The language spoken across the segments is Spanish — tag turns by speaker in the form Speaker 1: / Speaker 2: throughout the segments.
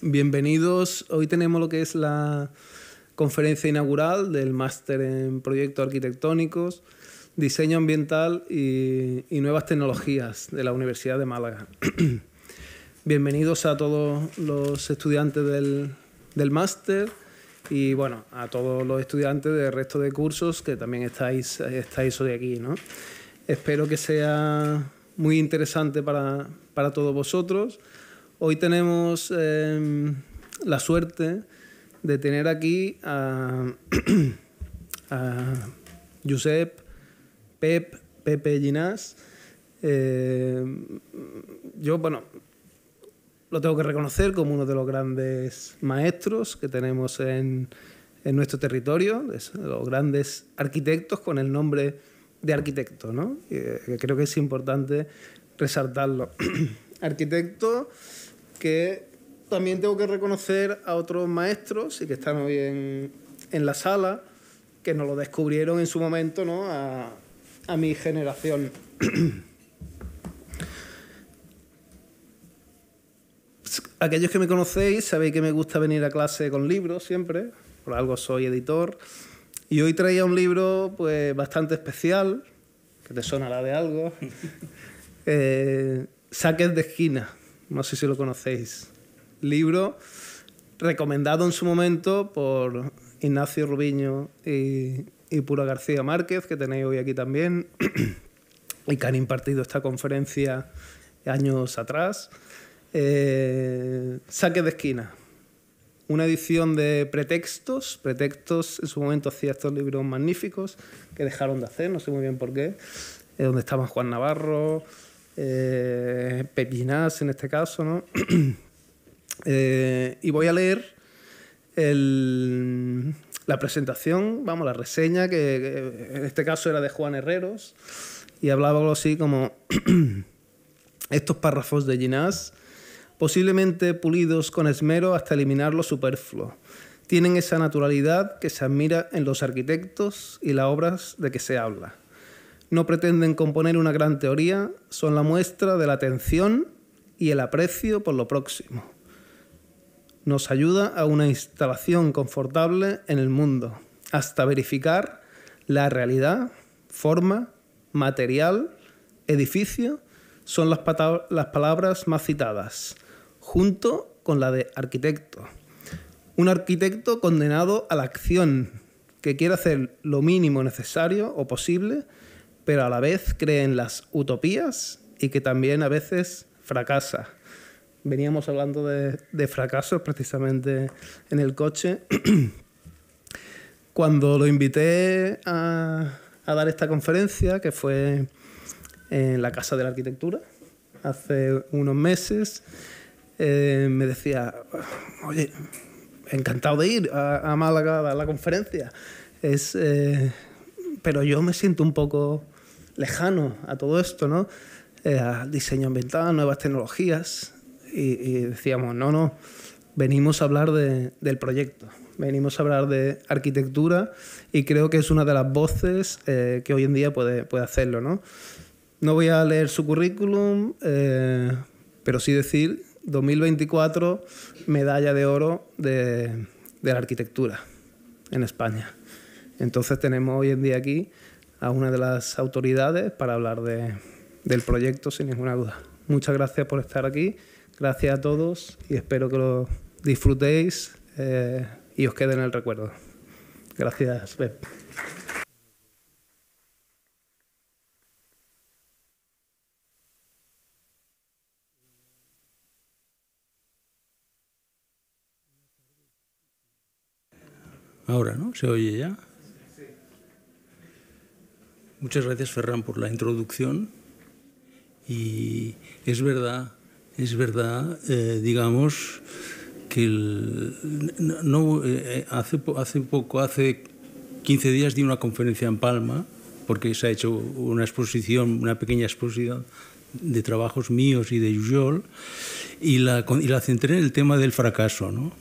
Speaker 1: Bienvenidos. Hoy tenemos lo que es la conferencia inaugural del máster en proyectos arquitectónicos, diseño ambiental y, nuevas tecnologías de la Universidad de Málaga. Bienvenidos a todos los estudiantes del, máster y bueno, a todos los estudiantes del resto de cursos que también estáis, estáis hoy aquí. Espero que sea muy interesante para, para todos vosotros. Hoy tenemos em, la suerte de tener aquí a, Josep, Pep, Pepe Ginás. Em, yo, bueno, lo tengo que reconocer como uno de los grandes maestros que tenemos en, nuestro territorio, los grandes arquitectos con el nombre de arquitecto, ¿no? Eh, creo que es importante resaltarlo. arquitecto que también tengo que reconocer a otros maestros y que están hoy en, en la sala, que nos lo descubrieron en su momento ¿no? a, a mi generación. Aquellos que me conocéis sabéis que me gusta venir a clase con libros siempre, por algo soy editor, y hoy traía un libro pues, bastante especial, que te sonará de algo, eh, Saques de esquina, no sé si lo conocéis. Libro recomendado en su momento por Ignacio Rubiño y, y Pura García Márquez, que tenéis hoy aquí también, y que han impartido esta conferencia años atrás. Eh, saque de esquina. Una edición de pretextos. Pretextos en su momento hacía estos libros magníficos que dejaron de hacer, no sé muy bien por qué. donde estaba Juan Navarro, eh, Pepinas en este caso, ¿no? Eh, y voy a leer la presentación, vamos, la reseña, que, en este caso era de Juan Herreros, y hablaba algo así como estos párrafos de Ginás, posiblemente pulidos con esmero hasta eliminar lo superfluo tienen esa naturalidad que se admira en los arquitectos y las obras de que se habla no pretenden componer una gran teoría, son la muestra de la atención y el aprecio por lo próximo. Nos ayuda a una instalación confortable en el mundo, hasta verificar la realidad, forma, material, edificio, son las, las palabras más citadas, junto con la de arquitecto. Un arquitecto condenado a la acción, que quiere hacer lo mínimo necesario o posible pero a la vez cree en las utopías y que también a veces fracasa. Veníamos hablando de, fracasos precisamente en el coche. Cuando lo invité a, dar esta conferencia, que fue en la Casa de la Arquitectura, hace unos meses, eh, me decía, oye, encantado de ir a, Málaga a dar la conferencia. Es, eh, pero yo me siento un poco lejano a todo esto, ¿no? Eh, al diseño ambiental, nuevas tecnologías. Y, decíamos, no, no, venimos a hablar del proyecto, venimos a hablar de arquitectura y creo que es una de las voces eh, que hoy en día puede, hacerlo, ¿no? No voy a leer su currículum, eh, pero sí decir 2024 medalla de oro de, de la arquitectura en España. Entonces tenemos hoy en día aquí a una de las autoridades para hablar del proyecto sin ninguna duda. Muchas gracias por estar aquí, gracias a todos y espero que lo disfrutéis eh, y os quede en el recuerdo. Gracias,
Speaker 2: Ahora, ¿no? ¿Se oye ya? Muchas gracias, Ferran, por la introducción. Y es verdad, es verdad, eh, digamos, que no, eh, hace, poco, hace 15 días di una conferencia en Palma, porque se ha hecho una exposición, una pequeña exposición de trabajos míos y de Yujol, y la, y la centré en el tema del fracaso, ¿no?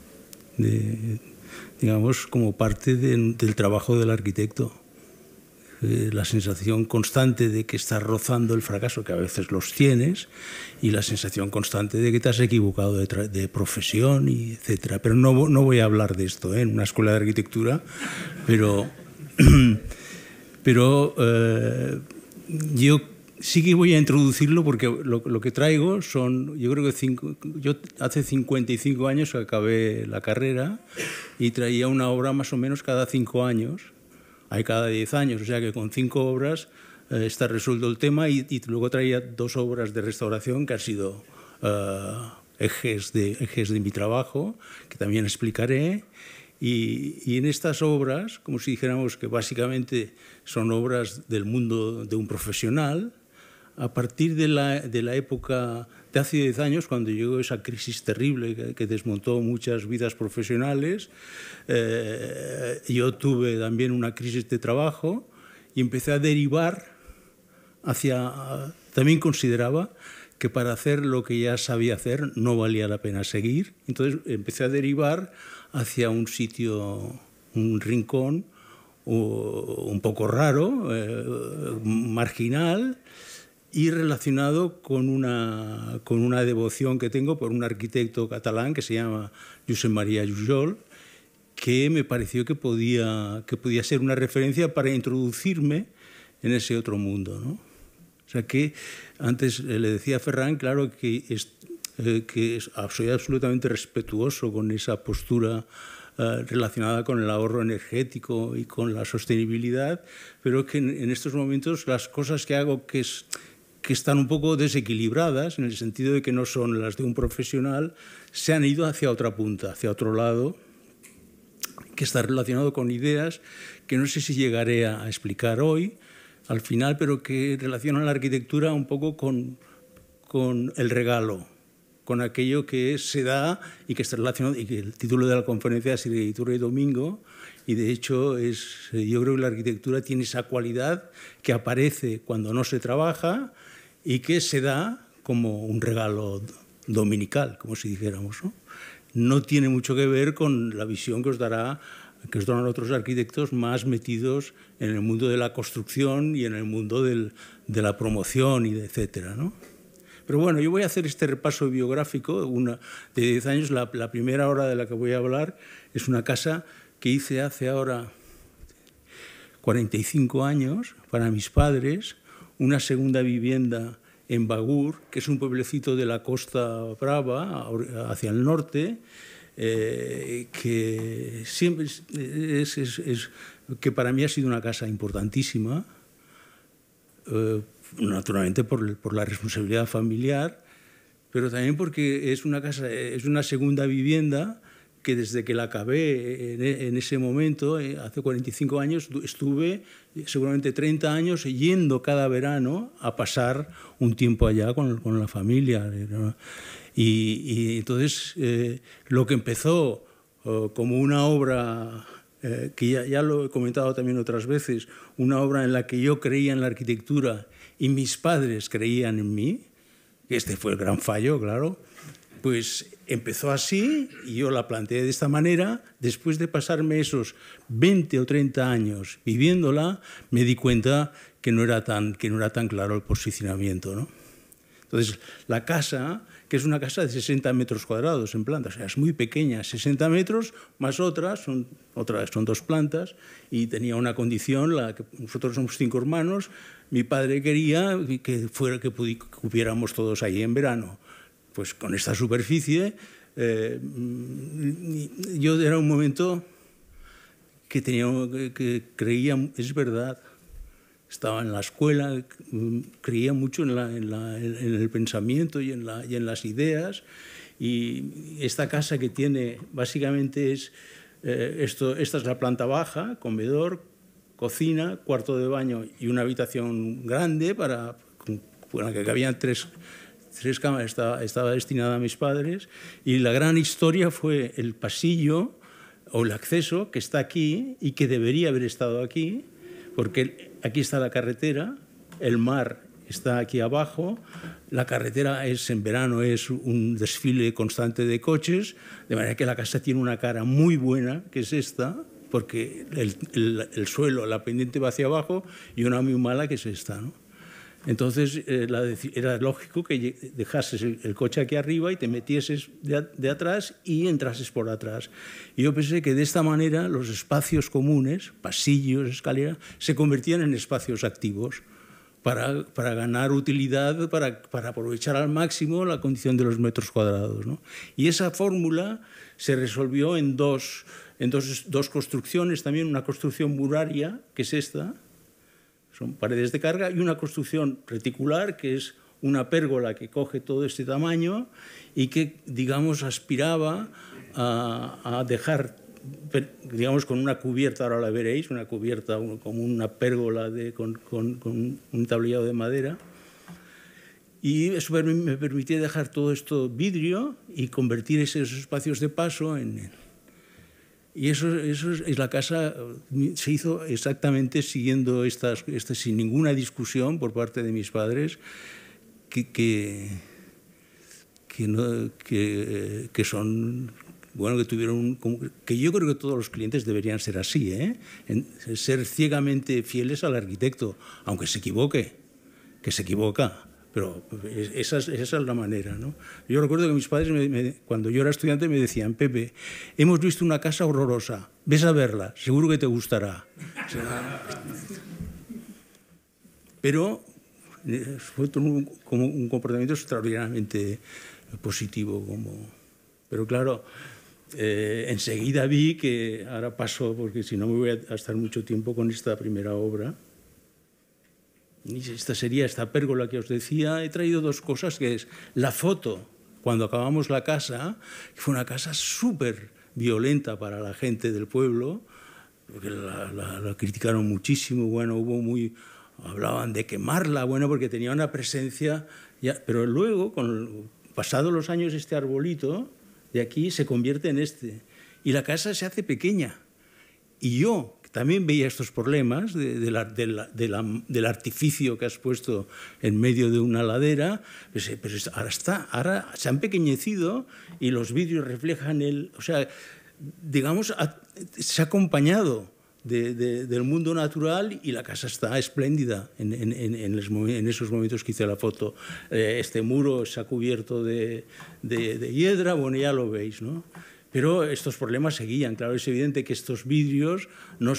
Speaker 2: digamos, como parte del trabajo del arquitecto. Eh, la sensación constante de que estás rozando el fracaso, que a veces los tienes, y la sensación constante de que te has equivocado de, profesión, y etc. Pero no, voy a hablar de esto ¿eh? en una escuela de arquitectura, pero, pero eh, yo sí que voy a introducirlo porque lo, que traigo son, yo creo que cinco, yo hace 55 años acabé la carrera y traía una obra más o menos cada cinco años hay cada 10 años, o sea que con cinco obras eh, está resuelto el tema y, luego traía dos obras de restauración que han sido eh, ejes, de, ejes de mi trabajo, que también explicaré. Y, y, en estas obras, como si dijéramos que básicamente son obras del mundo de un profesional, a partir de la, de la época de hace 10 años, cuando llegó esa crisis terrible que, desmontó muchas vidas profesionales. Eh, yo tuve también una crisis de trabajo y empecé a derivar hacia... También consideraba que para hacer lo que ya sabía hacer no valía la pena seguir. Entonces empecé a derivar hacia un sitio, un rincón un poco raro, eh, marginal, y relacionado con una, con una devoción que tengo por un arquitecto catalán que se llama Josep María Jujol, que me pareció que podía, que podía ser una referencia para introducirme en ese otro mundo. ¿no? O sea que antes eh, le decía a Ferran, claro que, es, eh, que es, soy absolutamente respetuoso con esa postura eh, relacionada con el ahorro energético y con la sostenibilidad, pero que en estos momentos las cosas que hago que es que están un poco desequilibradas en el sentido de que no son las de un profesional, se han ido hacia otra punta, hacia otro lado, que está relacionado con ideas que no sé si llegaré a explicar hoy al final, pero que relacionan la arquitectura un poco con, con el regalo, con aquello que se da y que está relacionado, y que el título de la conferencia es Arquitectura y Domingo, y de hecho es, yo creo que la arquitectura tiene esa cualidad que aparece cuando no se trabaja, y que se da como un regalo dominical, como si dijéramos. ¿no? no tiene mucho que ver con la visión que os dará que os darán otros arquitectos más metidos en el mundo de la construcción y en el mundo de la promoción y de etcétera, ¿no? Pero bueno, yo voy a hacer este repaso biográfico una, de 10 años. La, la, primera hora de la que voy a hablar es una casa que hice hace ahora 45 años para mis padres, una segunda vivienda en Bagur, que es un pueblecito de la Costa Brava, hacia el norte, eh, que siempre es, que para mí ha sido una casa importantísima, eh, naturalmente por, la responsabilidad familiar, pero también porque es una casa, es una segunda vivienda que desde que la acabé eh, e, en, ese momento, eh, hace 45 años, estuve eh, seguramente 30 años yendo cada verano a pasar un tiempo allá con, con la familia. Y, entonces lo que empezó oh, como una obra que ya, lo he comentado también otras veces, una obra en la que yo creía en la arquitectura y mis padres creían en mí, este fue el gran fallo, claro, pues empezó así y yo la planteé de esta manera. Después de pasarme esos 20 o 30 años viviéndola, me di cuenta que no era tan, que no era tan claro el posicionamiento. ¿no? Entonces, la casa, que es una casa de 60 metros cuadrados en planta, sea, es muy pequeña, 60 metros más otras, son, otras, son dos plantas, y tenía una condición, la que nosotros somos cinco hermanos, mi padre quería que, fuera, que, pudiéramos todos ahí en verano pues con esta superficie, eh, yo era un momento que, tenía, que creía, es verdad, estaba en la escuela, creía mucho en, el pensamiento y en, las ideas, y esta casa que tiene básicamente es, eh, esto, esta es la planta baja, comedor, cocina, cuarto de baño y una habitación grande para, que cabían tres tres cámaras estaba, destinada a mis padres y la gran historia fue el pasillo o el acceso que está aquí y que debería haber estado aquí, porque aquí está la carretera, el mar está aquí abajo, la carretera es en verano es un desfile constante de coches, de manera que la casa tiene una cara muy buena, que es esta, porque el, el suelo, la pendiente va hacia abajo, y una muy mala, que es esta. ¿no? Entonces eh, era lógico que dejases el, coche aquí arriba y te metieses de, atrás y entrases por atrás. Y yo pensé que de esta manera los espacios comunes, pasillos, escaleras, se convertían en espacios activos. Para, ganar utilidad, para, aprovechar al máximo la condición de los metros cuadrados. Y esa fórmula se resolvió en, dos, dos, dos construcciones, también una construcción muraria, que es esta, son paredes de carga, y una construcción reticular, que es una pérgola que coge todo este tamaño y que, digamos, aspiraba a, dejar, digamos, con una cubierta, ahora la veréis, una cubierta como una pérgola de, con, con, con, un tablillado de madera. Y eso me permitía dejar todo esto vidrio y convertir esos espacios de paso en, y eso, eso es la casa, eh, se hizo exactamente siguiendo estas, este, sin ninguna discusión por parte de mis padres, que, eh, son bueno, que tuvieron que yo creo que todos los clientes deberían ser así, ¿eh? ser ciegamente fieles al arquitecto, aunque se equivoque, que se equivoca, pero pues, esa es, la manera. Yo recuerdo que mis padres, cuando yo era estudiante, me decían, Pepe, hemos visto una casa horrorosa, ves a verla, seguro que te gustará. pero eh, fue un, como un comportamiento extraordinariamente positivo. Como, pero claro, eh, enseguida vi que, ahora paso porque si no me voy a estar mucho tiempo con esta primera obra, esta sería esta pérgola que os decía. He traído dos cosas, que es la foto, cuando acabamos la casa, que fue una casa súper violenta para la gente del pueblo, porque la, criticaron muchísimo, bueno, hubo muy, hablaban de quemarla, bueno, porque tenía una presencia, pero luego, con, pasados los años, este arbolito de aquí se convierte en este, y la casa se hace pequeña. Y yo, también veía estos problemas del artificio que has puesto en medio de una ladera, pues, eh, ahora, está, se han pequeñecido y los vidrios reflejan el... O sea, digamos, se ha acompañado del mundo natural y la casa está espléndida en, esos momentos que hice la foto. Eh, este muro se ha cubierto de, de, hiedra, bueno, ya lo veis, ¿no? Pero estos problemas seguían. Claro, es evidente que estos vidrios no,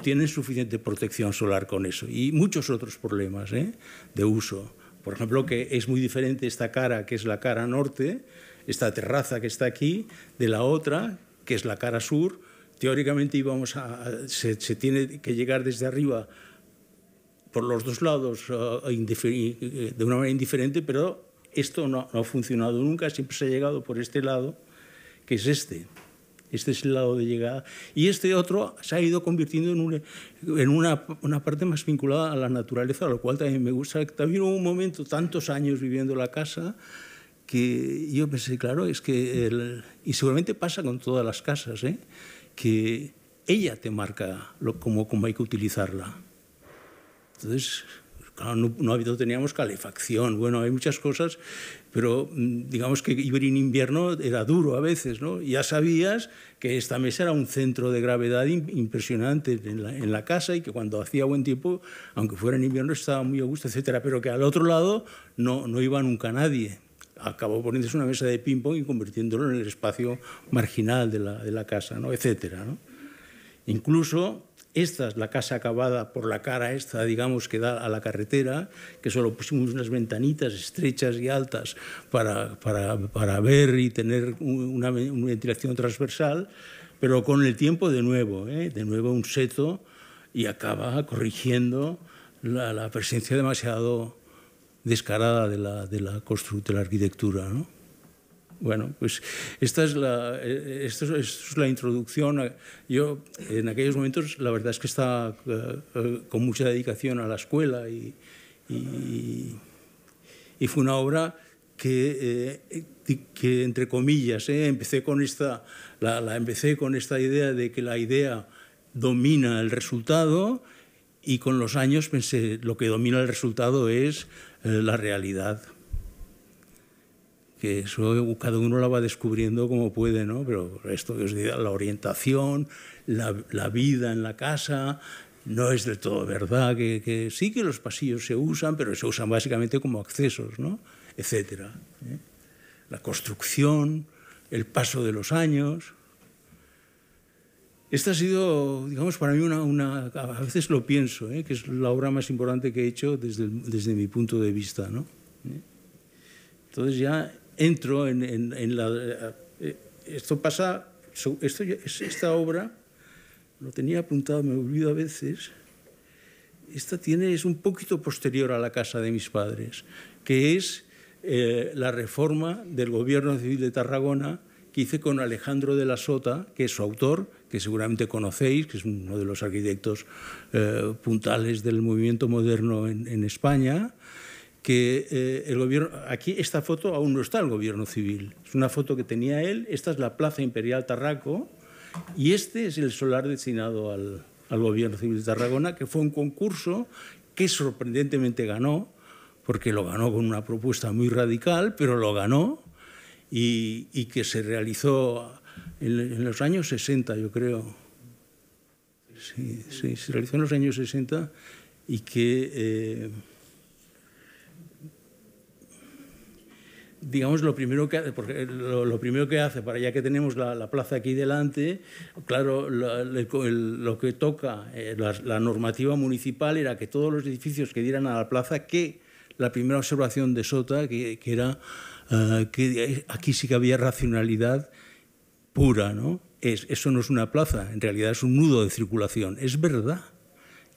Speaker 2: tienen suficiente protección solar con eso. Y muchos otros problemas ¿eh? de uso. Por ejemplo, que es muy diferente esta cara, que es la cara norte, esta terraza que está aquí, de la otra, que es la cara sur. Teóricamente íbamos a, se, tiene que llegar desde arriba por los dos lados eh, de una manera indiferente, pero esto no ha funcionado nunca, siempre se ha llegado por este lado que es este. Este es el lado de llegada. Y este otro se ha ido convirtiendo en, una, en una, una, parte más vinculada a la naturaleza, lo cual también me gusta. También hubo un momento, tantos años viviendo la casa, que yo pensé, claro, es que, y seguramente pasa con todas las casas, ¿eh? que ella te marca cómo, cómo hay que utilizarla. Entonces, claro, no, no, teníamos calefacción, bueno, hay muchas cosas pero mm, digamos que vivir en invierno era duro a veces, ¿no? Ya sabías que esta mesa era un centro de gravedad impresionante en la, casa y que cuando hacía buen tiempo, aunque fuera en invierno, estaba muy a gusto, etcétera, pero que al otro lado no, no iba nunca nadie. Acabó poniéndose una mesa de ping-pong y convirtiéndolo en el espacio marginal de la, de la casa, ¿no? etcétera. Incluso esta es la casa acabada por la cara esta, digamos, que da a la carretera, que solo pusimos unas ventanitas estrechas y altas para, ver y tener una, una, ventilación transversal, pero con el tiempo de nuevo, ¿eh? de nuevo un seto y acaba corrigiendo la, presencia demasiado descarada de la, la, de la arquitectura. ¿no? Bueno, pues esta eh, es la, introducción. Yo en aquellos momentos la verdad es que estaba eh, eh, con mucha dedicación a la escuela y, fue una obra que, entre comillas, empecé, con esta, la, empecé con esta idea de que la idea domina el resultado y con los años pensé, lo que domina el resultado es la realidad que eso cada uno la va descubriendo como puede, ¿no? Pero esto que os la orientación, la, la, vida en la casa, no es de todo verdad, que, que, sí que los pasillos se usan, pero se usan básicamente como accesos, ¿no? Etcétera. ¿eh? La construcción, el paso de los años. Esta ha sido, digamos, para mí una, una a veces lo pienso, ¿eh? que es la obra más importante que he hecho desde, desde mi punto de vista, ¿no? ¿Eh? Entonces ya entro en, la... Eh, eh, esto pasa, esta obra, lo tenía apuntado, me olvido a veces, esta tiene, es un poquito posterior a la casa de mis padres, que es eh, la reforma del gobierno civil de Tarragona que hice con Alejandro de la Sota, que es su autor, que seguramente conocéis, que es uno de los arquitectos puntales del movimiento moderno en, en España, que eh, el gobierno, aquí esta foto aún no está el gobierno civil, es una foto que tenía él, esta es la Plaza Imperial Tarraco y este es el solar destinado al, gobierno civil de Tarragona, que fue un concurso que sorprendentemente ganó, porque lo ganó con una propuesta muy radical, pero lo ganó y, que se realizó en, los años 60, yo creo. Sí, sí, se realizó en los años 60 y que... Eh, digamos, lo primero que, lo, primero que hace, para ya que tenemos la, plaza aquí delante, claro, lo que toca eh, la, normativa municipal era que todos los edificios que dieran a la plaza, que la primera observación de Sota, que, era eh, que aquí sí que había racionalidad pura, ¿no? eso no es una plaza, en realidad es un nudo de circulación. Es verdad,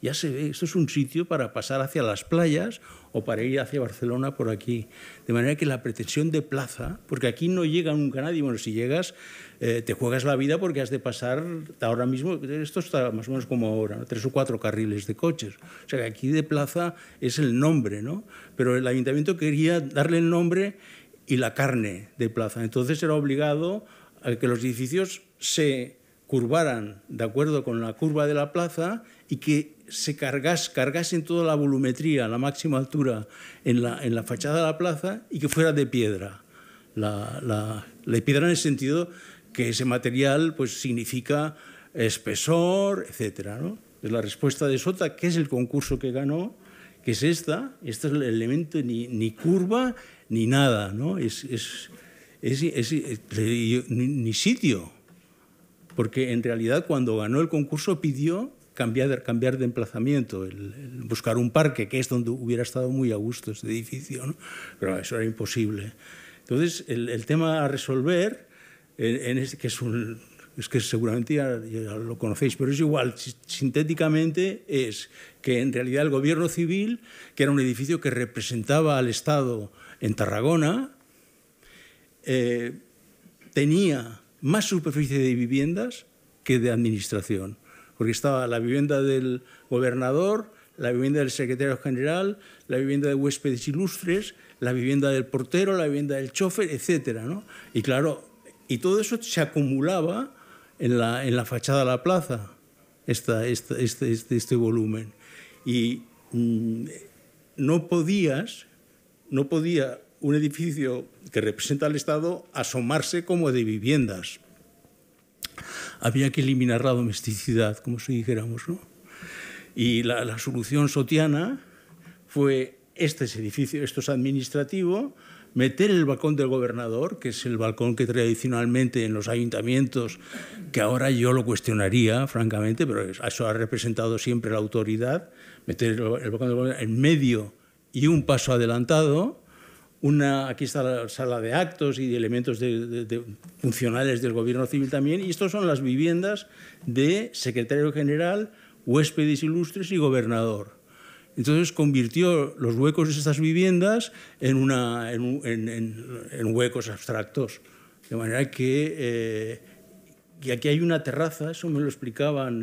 Speaker 2: ya se ve, esto es un sitio para pasar hacia las playas o para ir hacia Barcelona por aquí. De manera que la pretensión de plaza, porque aquí no llega nunca nadie, bueno, si llegas eh, te juegas la vida porque has de pasar ahora mismo, esto está más o menos como ahora, tres o cuatro carriles de coches. O sea que aquí de plaza es el nombre, ¿no? Pero el ayuntamiento quería darle el nombre y la carne de plaza. Entonces era obligado a que los edificios se curvaran de acuerdo con la curva de la plaza y que se cargas, en toda la volumetría, a la máxima altura, en la, fachada de la plaza y que fuera de piedra. La, la, piedra en el sentido que ese material pues, significa espesor, etcétera Es la respuesta de Sota, que es el concurso que ganó, que es esta. Este es el elemento ni, curva ni nada, ¿no? es, ni sitio porque en realidad cuando ganó el concurso pidió cambiar, cambiar de emplazamiento, el, buscar un parque, que es donde hubiera estado muy a gusto este edificio, pero eso era imposible. Entonces, el, tema a resolver, en, que es que seguramente ya, lo conocéis, pero es igual, sintéticamente es que en realidad el gobierno civil, que era un edificio que representaba al Estado en Tarragona, eh, tenía más superficie de viviendas que de administración porque estaba la vivienda del gobernador, la vivienda del secretario general, la vivienda de huéspedes ilustres, la vivienda del portero, la vivienda del chofer, etc. ¿no? Y claro, y todo eso se acumulaba en la, en la fachada de la plaza, este, este, este, volumen. Y mm, no podías, no podía un edificio que representa al Estado asomarse como de viviendas, había que eliminar la domesticidad, como si dijéramos. ¿no? Y la, solución sotiana fue este es edificio, esto es administrativo, meter el balcón del gobernador, que es el balcón que tradicionalmente en los ayuntamientos, que ahora yo lo cuestionaría, francamente, pero eso ha representado siempre la autoridad, meter el balcón del gobernador en medio y un paso adelantado, aquí está la sala de actos y de elementos funcionales del gobierno civil también, y estos son las viviendas de secretario general, huéspedes ilustres y gobernador. Entonces convirtió los huecos de estas viviendas en, una, en, huecos abstractos, de manera que eh, y aquí hay una terraza, eso me lo explicaban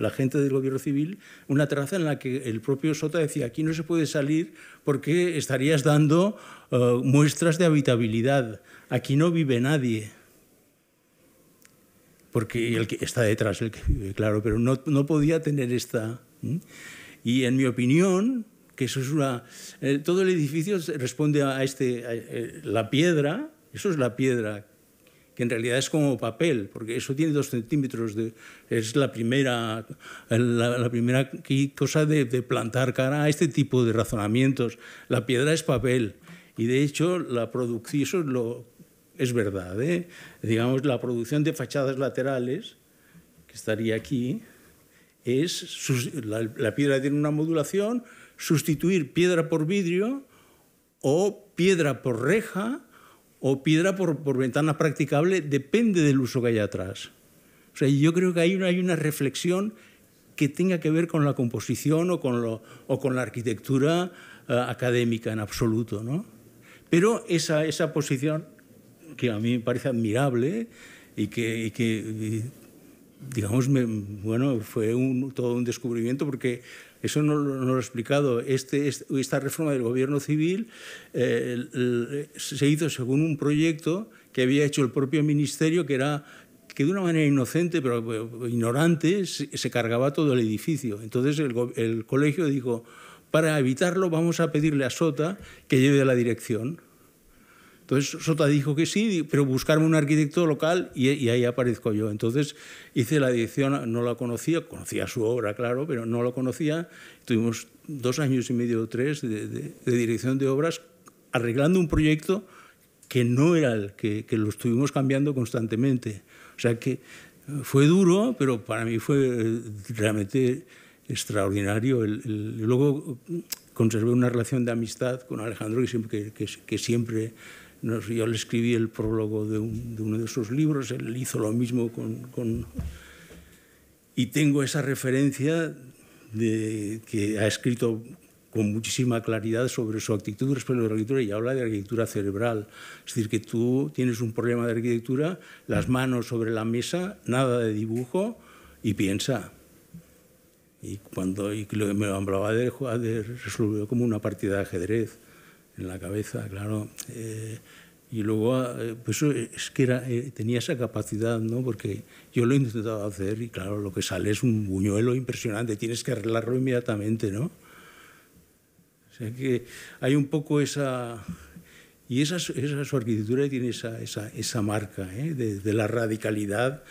Speaker 2: la gente del gobierno civil, una terraza en la que el propio Sota decía, aquí no se puede salir porque estarías dando eh, muestras de habitabilidad, aquí no vive nadie. Porque el que está detrás, el que vive, claro, pero no, no podía tener esta... Y en mi opinión, que eso es una... Eh, todo el edificio responde a este... Eh, la piedra, eso es la piedra que en realidad es como papel, porque eso tiene dos centímetros, de, es la primera, la, primera cosa de, plantar cara a este tipo de razonamientos. La piedra es papel y de hecho la eso es, lo, es verdad, ¿eh? digamos, la producción de fachadas laterales, que estaría aquí, es, la, la piedra tiene una modulación, sustituir piedra por vidrio o piedra por reja, o piedra por, por ventana practicable, depende del uso que hay atrás. O sea, yo creo que hay una, hay una reflexión que tenga que ver con la composición o con, lo, o con la arquitectura eh, académica en absoluto. ¿no? Pero esa, esa posición, que a mí me parece admirable y que, que digamos, bueno, fue todo un descubrimiento porque eso no, lo he explicado. Este, este, esta reforma del gobierno civil eh, se hizo según un proyecto que había hecho el propio ministerio, que era que de una manera inocente, pero ignorante, se, cargaba todo el edificio. Entonces el, el colegio dijo, para evitarlo vamos a pedirle a Sota que lleve la dirección. Entonces Sota dijo que sí, pero buscarme un arquitecto local y, ahí aparezco yo. Entonces hice la dirección, no la conocía, conocía su obra, claro, pero no la conocía. Tuvimos dos años y medio o tres de, dirección de obras arreglando un proyecto que no era el que, lo estuvimos cambiando constantemente. O sea que eh, fue duro, pero para mí fue eh, realmente extraordinario. El, luego mm, conservé una relación de amistad con Alejandro que siempre yo le escribí el prólogo de, uno de sus libros, él hizo lo mismo con, y tengo esa referencia de que ha escrito con muchísima claridad sobre su actitud respecto a la arquitectura y habla de arquitectura cerebral. Es decir, que tú tienes un problema de arquitectura, las manos sobre la mesa, nada de dibujo y piensa. Y cuando me hablaba de, de como una partida de ajedrez en la cabeza, claro. Eh, y luego, ah, eh, pues es que eh, tenía esa capacidad, ¿no? Porque yo lo he intentado hacer y claro, lo que sale es un buñuelo impresionante, tienes que arreglarlo inmediatamente, ¿no? O sea que hay un poco esa... Y esa, su arquitectura tiene esa, marca ¿eh? de, la radicalidad,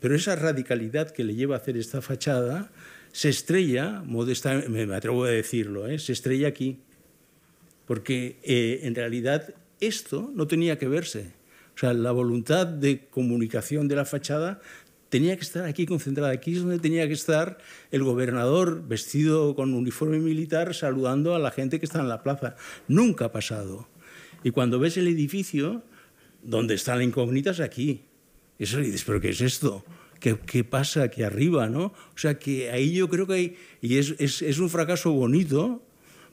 Speaker 2: pero esa radicalidad que le lleva a hacer esta fachada se estrella, modesta, me atrevo a decirlo, ¿eh? se estrella aquí porque eh, en realidad esto no tenía que verse. O sea, la voluntad de comunicación de la fachada tenía que estar aquí concentrada. Aquí es donde tenía que estar el gobernador vestido con uniforme militar saludando a la gente que está en la plaza. Nunca ha pasado. Y cuando ves el edificio, donde están incógnita incógnitas, aquí. Y dices, ¿pero qué es esto? ¿Qué, pasa aquí arriba? ¿no? O sea, que ahí yo creo que hay, y es, es un fracaso bonito,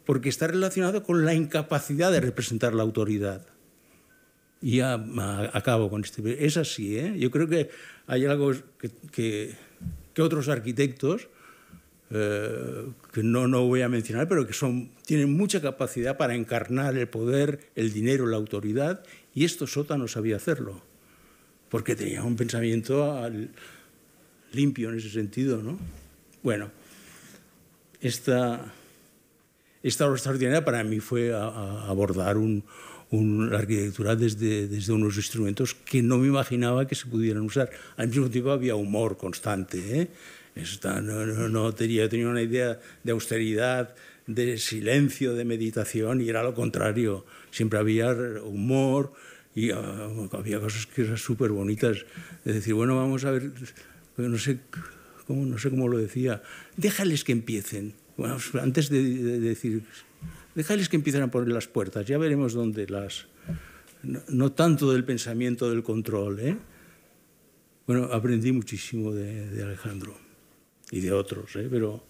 Speaker 2: porque está relacionado con la incapacidad de representar la autoridad. Y ya acabo con este. Es así, ¿eh? Yo creo que hay algo que, otros arquitectos, eh, que no, no voy a mencionar, pero que son, tienen mucha capacidad para encarnar el poder, el dinero, la autoridad, y esto Sota no sabía hacerlo, porque tenía un pensamiento limpio en ese sentido, ¿no? Bueno, esta. Esta extraordinaria para mí fue abordar un, la arquitectura desde, desde unos instrumentos que no me imaginaba que se pudieran usar. Al mismo tiempo había humor constante. ¿eh? no, tenía, tenía una idea de austeridad, de silencio, de meditación, y era lo contrario. Siempre había humor y ah, había cosas que eran súper bonitas. De decir, bueno, vamos a ver, no sé, cómo, no sé cómo lo decía, déjales que empiecen. Bueno, pues antes de, decir, déjales que empiecen a poner las puertas, ya veremos dónde las... No, tanto del pensamiento del control, ¿eh? Bueno, aprendí muchísimo de, Alejandro y de otros, ¿eh? Pero...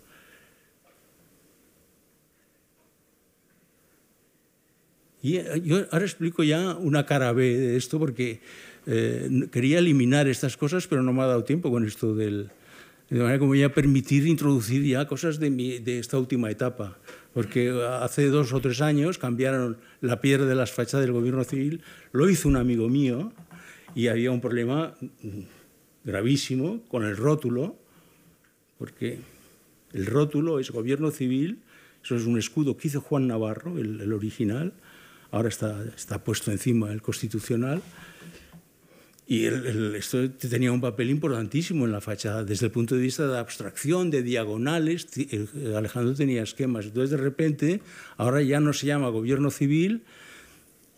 Speaker 2: Y eh, yo ahora explico ya una cara B de esto porque eh, quería eliminar estas cosas, pero no me ha dado tiempo con esto del, de manera que voy a permitir introducir ya cosas de, esta última etapa, porque hace dos o tres años cambiaron la piedra de las fachadas del gobierno civil, lo hizo un amigo mío y había un problema gravísimo con el rótulo, porque el rótulo es gobierno civil, eso es un escudo que hizo Juan Navarro, el, el original, ahora está, está puesto encima el constitucional, y el, esto tenía un papel importantísimo en la fachada, desde el punto de vista de abstracción, de diagonales. Eh, Alejandro tenía esquemas. Entonces, de repente, ahora ya no se llama gobierno civil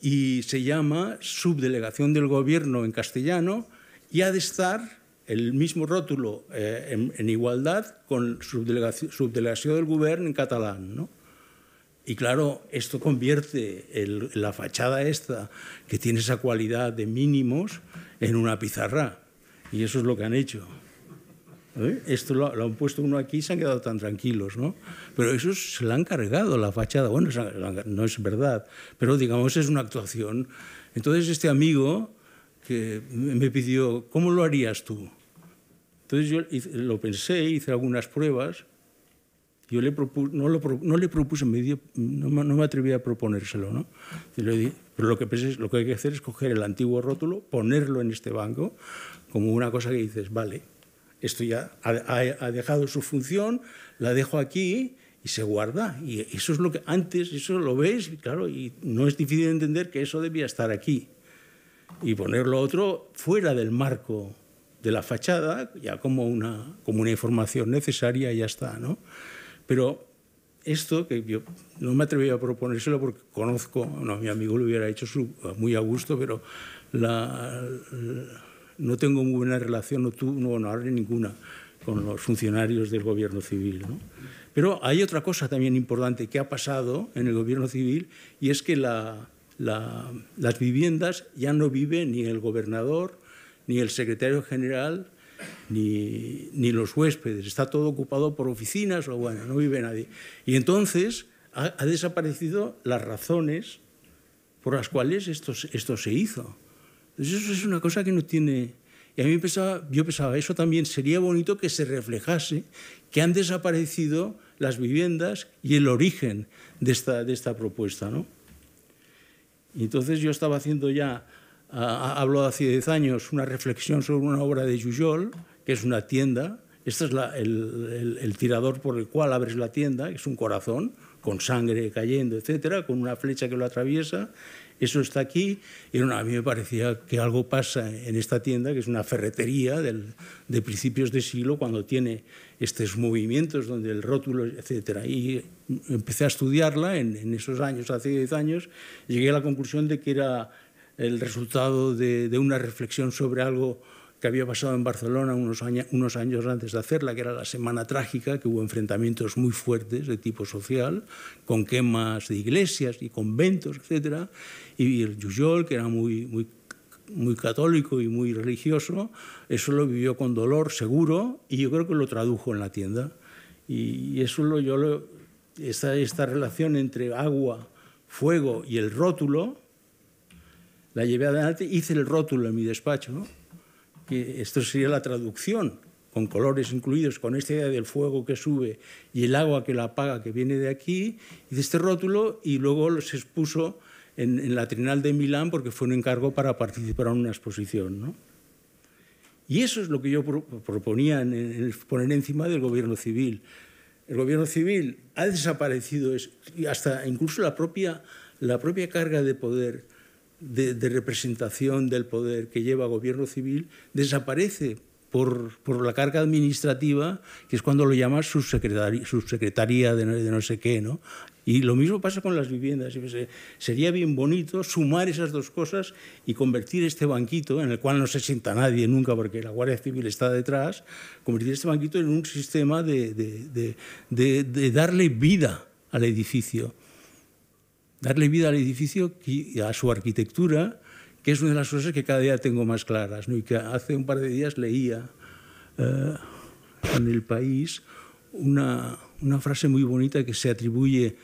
Speaker 2: y se llama subdelegación del gobierno en castellano y ha de estar el mismo rótulo eh, en, igualdad con subdelegación, subdelegación del gobierno en catalán. ¿no? Y claro, esto convierte la fachada esta, que tiene esa cualidad de mínimos, en una pizarra. Y eso es lo que han hecho. ¿Eh? Esto lo, han puesto uno aquí y se han quedado tan tranquilos, ¿no? Pero eso se la han cargado, la fachada. Bueno, no es verdad, pero digamos es una actuación. Entonces este amigo que me pidió, ¿cómo lo harías tú? Entonces yo lo pensé, hice algunas pruebas yo no, le propuse, me no, me atreví a proponérselo, ¿no? pero lo que, hay que hacer es coger el antiguo rótulo, ponerlo en este banco, como una cosa que dices, vale, esto ya ha, dejado su función, la dejo aquí y se guarda. Y eso es lo que antes, eso lo ves, claro, y no es difícil entender que eso debía estar aquí. Y ponerlo otro fuera del marco de la fachada, ya como una, como una información necesaria, ya está, ¿no? Pero esto, que yo no me atreví a proponérselo porque conozco, no, mi amigo lo hubiera hecho muy a gusto, pero no tengo muy buena relación, no tuve, no, ninguna, con los funcionarios del gobierno civil. Pero hay otra cosa también importante que ha pasado en el gobierno civil y es que las viviendas ya no vive ni el gobernador, ni el secretario general, ni, ni los huéspedes, está todo ocupado por oficinas o bueno, no vive nadie. Y entonces ha, desaparecido las razones por las cuales esto, se hizo. Entonces eso es una cosa que no tiene... Y a mí pensaba, yo pensaba, eso también sería bonito que se reflejase que han desaparecido las viviendas y el origen de esta, de esta propuesta. Y entonces yo estaba haciendo ya habló hace 10 años una reflexión sobre una obra de Jujol, que es una tienda. Este es el, tirador por el cual abres la tienda, que es un corazón con sangre cayendo, etcétera, con una flecha que lo atraviesa. Eso está aquí. Y a mí me parecía que algo pasa en esta tienda, que es una ferretería de principios de siglo, cuando tiene estos movimientos donde el rótulo, etcétera. Y empecé a estudiarla en, esos años, hace 10 años. Llegué a la conclusión de que era el resultado de, una reflexión sobre algo que había pasado en Barcelona unos, años, antes de hacerla, que era la Semana Trágica, que hubo enfrentamientos muy fuertes de tipo social, con quemas de iglesias y conventos, etc. Y el Yuyol, que era muy, muy, católico y muy religioso, eso lo vivió con dolor, seguro, y yo creo que lo tradujo en la tienda. Y eso lo, yo esta relación entre agua, fuego y el rótulo, la llevé adelante, hice el rótulo en mi despacho, que esto sería la traducción, con colores incluidos, con esta idea del fuego que sube y el agua que la apaga que viene de aquí, hice este rótulo y luego se expuso en, la Trinal de Milán porque fue un encargo para participar en una exposición. Y eso es lo que yo proponía poner encima del gobierno civil. El gobierno civil ha desaparecido, hasta incluso la propia, la propia carga de poder de, representación del poder que lleva gobierno civil desaparece por, la carga administrativa, que es cuando lo llama subsecretaría, de, no, sé qué, ¿no? Y lo mismo pasa con las viviendas. Sería bien bonito sumar esas dos cosas y convertir este banquito, en el cual no se sienta nadie nunca porque la Guardia Civil está detrás, convertir este banquito en un sistema de darle vida al edificio darle vida al edificio y a su arquitectura, que es una de las cosas que cada día tengo más claras, ¿no? que hace un par de días leía eh, en El País una, frase muy bonita que se atribuye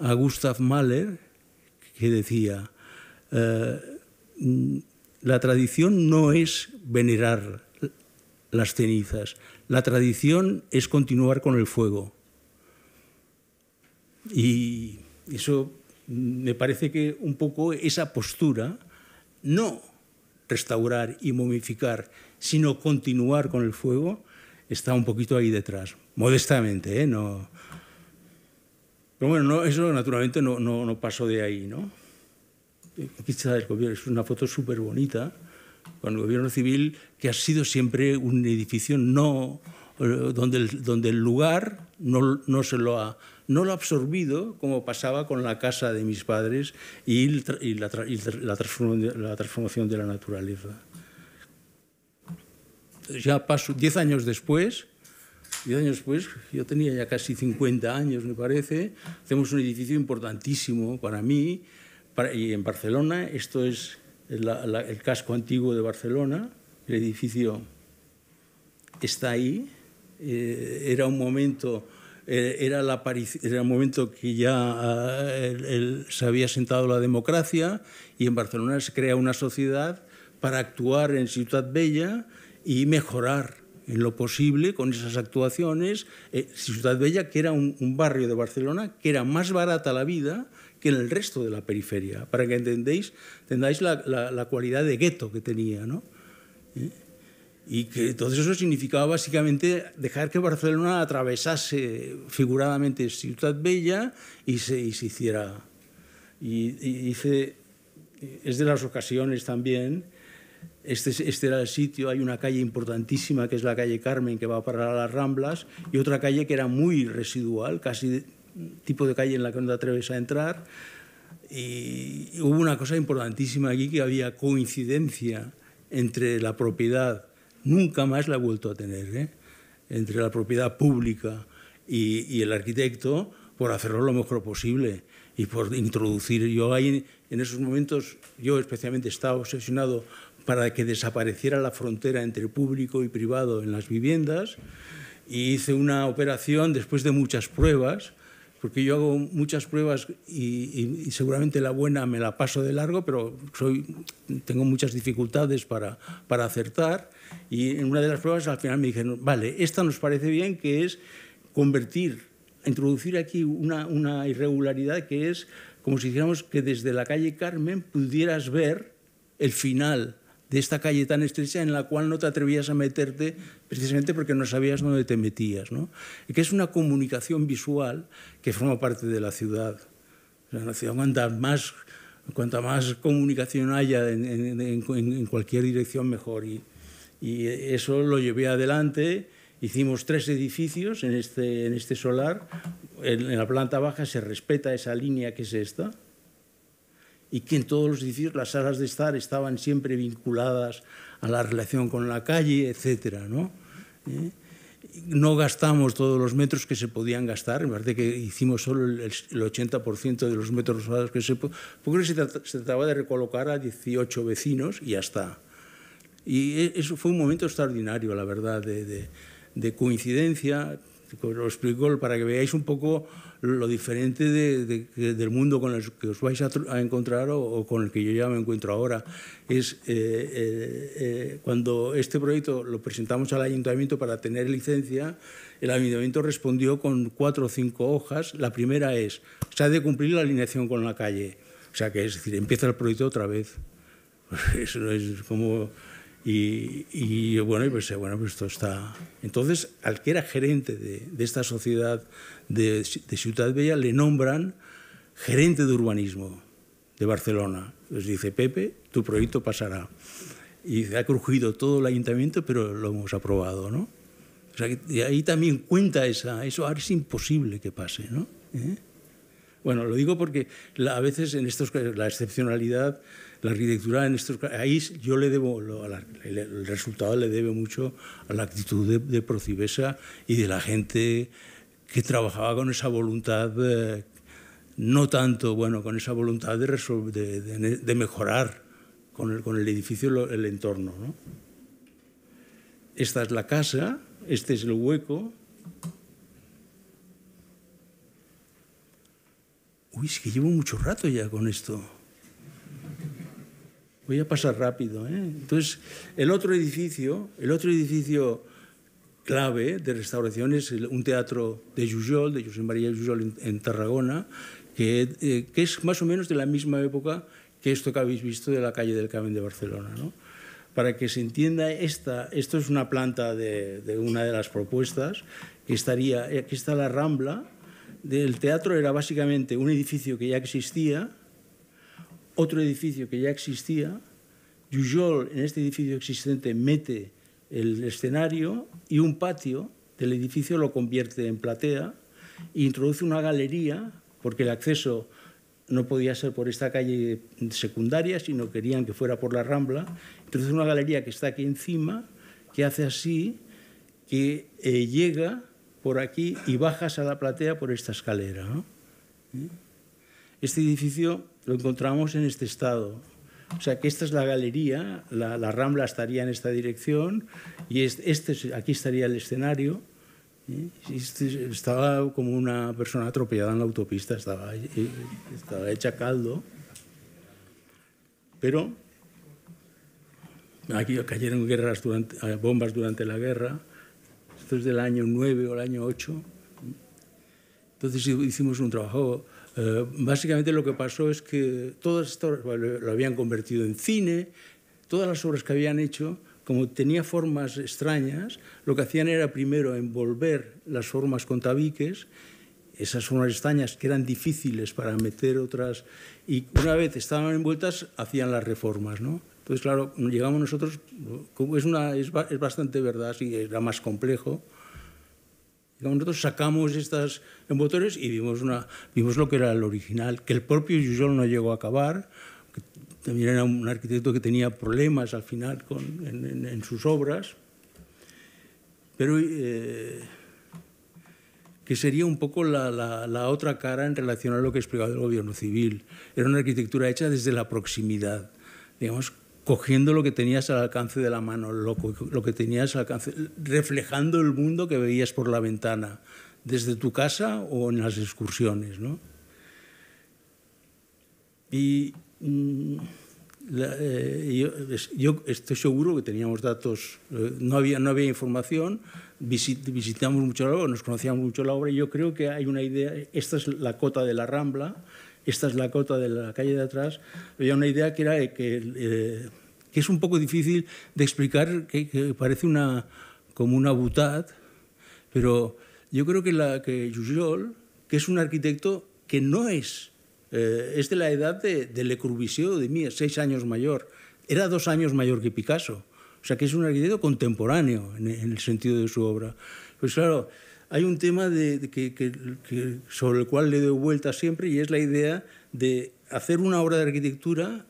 Speaker 2: a Gustav Mahler, que decía, eh, la tradición no es venerar las cenizas, la tradición es continuar con el fuego. Y eso me parece que un poco esa postura, no restaurar y momificar, sino continuar con el fuego, está un poquito ahí detrás, modestamente, ¿eh? No, pero bueno, eso naturalmente no, no, no pasó de ahí, ¿no? Aquí está el gobierno, es una foto súper bonita, con el gobierno civil, que ha sido siempre un edificio no, eh, donde, el, donde el lugar no, no se lo ha no lo ha absorbido como pasaba con la casa de mis padres y, la, transformación, de la naturaleza. Ya paso, diez años después, diez años después, yo tenía ya casi 50 años, me parece, Hacemos un edificio importantísimo para mí, y en Barcelona, esto es el casco antiguo de Barcelona, el edificio está ahí, eh, era un momento eh, era, la el momento que ya ah, se había sentado la democracia y en Barcelona se crea una sociedad para actuar en Ciudad Bella y mejorar en lo posible con esas actuaciones eh, Ciudad Bella, que era un, barrio de Barcelona que era más barata la vida que en el resto de la periferia, para que entendéis, entendáis la, cualidad de gueto que tenía. ¿no? Eh, y que entonces eso significaba básicamente dejar que Barcelona atravesase figuradamente Ciudad Bella y se, hiciera. Y, y es de las ocasiones también este, este, era el sitio, hay una calle importantísima que es la calle Carmen que va a parar a las Ramblas y otra calle que era muy residual, casi tipo de calle en la que no te atreves a entrar. y hubo una cosa importantísima aquí que había coincidencia entre la propiedad nunca más la ha vuelto a tener, ¿eh? entre la propiedad pública y, el arquitecto, por hacerlo lo mejor posible y por introducir. en esos momentos, yo especialmente estaba obsesionado para que desapareciera la frontera entre público y privado en las viviendas y hice una operación después de muchas pruebas, porque yo hago muchas pruebas y, seguramente la buena me la paso de largo, pero soy, tengo muchas dificultades para, para acertar. Y en una de las pruebas al final me dijeron, vale, esta nos parece bien que es convertir, introducir aquí una, irregularidad que es como si dijéramos que desde la calle Carmen pudieras ver el final de esta calle tan estrecha en la cual no te atrevías a meterte precisamente porque no sabías dónde te metías. ¿no? Y que es una comunicación visual que forma parte de la ciudad. la ciudad cuanta más, cuanto más comunicación haya en, en cualquier dirección mejor. Y, y eso lo llevé adelante. Hicimos tres edificios en este, este solar. En, la planta baja se respeta esa línea que es esta. Y que en todos los edificios las salas de estar estaban siempre vinculadas a la relación con la calle, etc. ¿Eh? ¿no? gastamos todos los metros que se podían gastar, en parte que hicimos solo el, 80% de los metros que se podían, porque se, trataba de recolocar a 18 vecinos y ya está. Y e, eso fue un momento extraordinario, la verdad, de, coincidencia. Lo explico para que veáis un poco lo diferente del mundo con el que os vais a, encontrar o, con el que yo ya me encuentro ahora. Es eh, eh, eh, cuando este proyecto lo presentamos al ayuntamiento para tener licencia, el ayuntamiento respondió con cuatro o cinco hojas. La primera es, se ha de cumplir la alineación con la calle. O sea que es decir, empieza el proyecto otra vez. Eso es como y, bueno, y pues bueno, pues esto está... Entonces, al que era gerente de, de esta sociedad de, de Ciudad Bella, le nombran gerente de urbanismo de Barcelona. Les dice, Pepe, tu proyecto pasará. Y ha crujido todo el ayuntamiento, pero lo hemos aprobado, ¿no? O sea, que, ahí también cuenta esa, eso ahora es imposible que pase, ¿no? ¿Eh? Bueno, lo digo porque a veces en estos la excepcionalidad la arquitectura en estos ahí yo le debo el, resultado le debe mucho a la actitud de, Procibesa y de la gente que trabajaba con esa voluntad eh, no tanto bueno con esa voluntad de, de, mejorar con el, con el edificio el entorno esta es la casa este es el hueco uy es que llevo mucho rato ya con esto Voy a pasar rápido. ¿eh? Entonces, el otro edificio, el otro edificio clave de restauración es un teatro de Jujol, de José María Jujol en, Tarragona, eh, que, es más o menos de la misma época que esto que habéis visto de la calle del Carmen de Barcelona. ¿no? Para que se entienda, esta, esto es una planta de, de una de las propuestas, que estaría, aquí eh, está la Rambla, del teatro era básicamente un edificio que ya existía, otro edificio que ya existía. Jujol, en este edificio existente, mete el escenario y un patio del edificio lo convierte en platea e introduce una galería, porque el acceso no podía ser por esta calle secundaria, sino querían que fuera por la Rambla. Introduce una galería que está aquí encima, que hace así, que eh, llega por aquí y bajas a la platea por esta escalera. ¿Eh? Este edificio lo encontramos en este estado. O sea que esta es la galería, la, rambla estaría en esta dirección y este, aquí estaría el escenario. Este estaba como una persona atropellada en la autopista, estaba, estaba hecha caldo. Pero aquí cayeron eh, bombas durante la guerra, esto es del año 9 o el año 8. Entonces hicimos un trabajo eh, básicamente lo que pasó es que todas estas lo habían convertido en cine, todas las obras que habían hecho, como tenía formas extrañas, lo que hacían era primero envolver las formas con tabiques, esas formas extrañas que eran difíciles para meter otras, y una vez estaban envueltas hacían las reformas, ¿no? Entonces, claro, llegamos nosotros, es, una, es, es bastante verdad, sí, era más complejo, Digamos, nosotros sacamos estas motores y vimos, una, vimos lo que era el original, que el propio Jujol no llegó a acabar, también era un arquitecto que tenía problemas al final con, en, sus obras, pero eh, que sería un poco la, la, otra cara en relación a lo que explicaba el gobierno civil. Era una arquitectura hecha desde la proximidad, digamos, cogiendo lo que tenías al alcance de la mano, lo, lo que tenías al alcance, reflejando el mundo que veías por la ventana, desde tu casa o en las excursiones. ¿no? Y mm, eh, yo, estoy seguro que teníamos datos, eh, no, había, información, visitamos mucho la obra, nos conocíamos mucho la obra, y yo creo que hay una idea, esta es la cota de la Rambla, esta es la cota de la calle de atrás, había una idea que era eh, eh, que, es un poco difícil de explicar, que, parece una, como una butad, pero yo creo que, la, que Jujol, que es un arquitecto que no es, eh, es de la edad de, Le Corbusier de mí, seis años mayor, era dos años mayor que Picasso, o sea que es un arquitecto contemporáneo en, en el sentido de su obra. Pues claro, hay un tema sobre el cual le doy vuelta siempre y es la idea de hacer una obra de arquitectura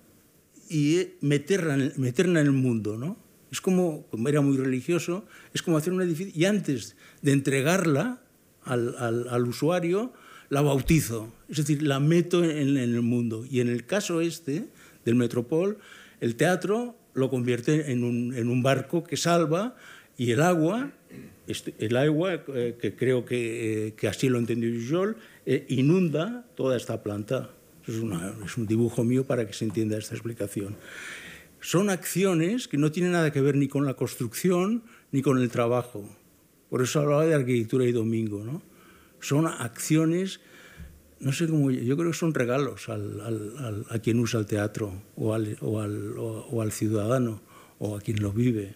Speaker 2: y eh, meterla en, el mundo, ¿no? Es como, como era muy religioso, es como hacer un edificio y antes de entregarla al, usuario, la bautizo, es decir, la meto en, el mundo. Y en el caso este del Metropol, el teatro lo convierte en un barco que salva y el agua este, el agua, eh, que creo que, eh, así lo entendió Jol, eh, inunda toda esta planta. Es, un dibujo mío para que se entienda esta explicación. Son acciones que no tienen nada que ver ni con la construcción ni con el trabajo. Por eso hablaba de arquitectura y domingo. ¿no? Son acciones, no sé cómo, yo creo que son regalos a quien usa el teatro o al, o al ciudadano o a quien lo vive.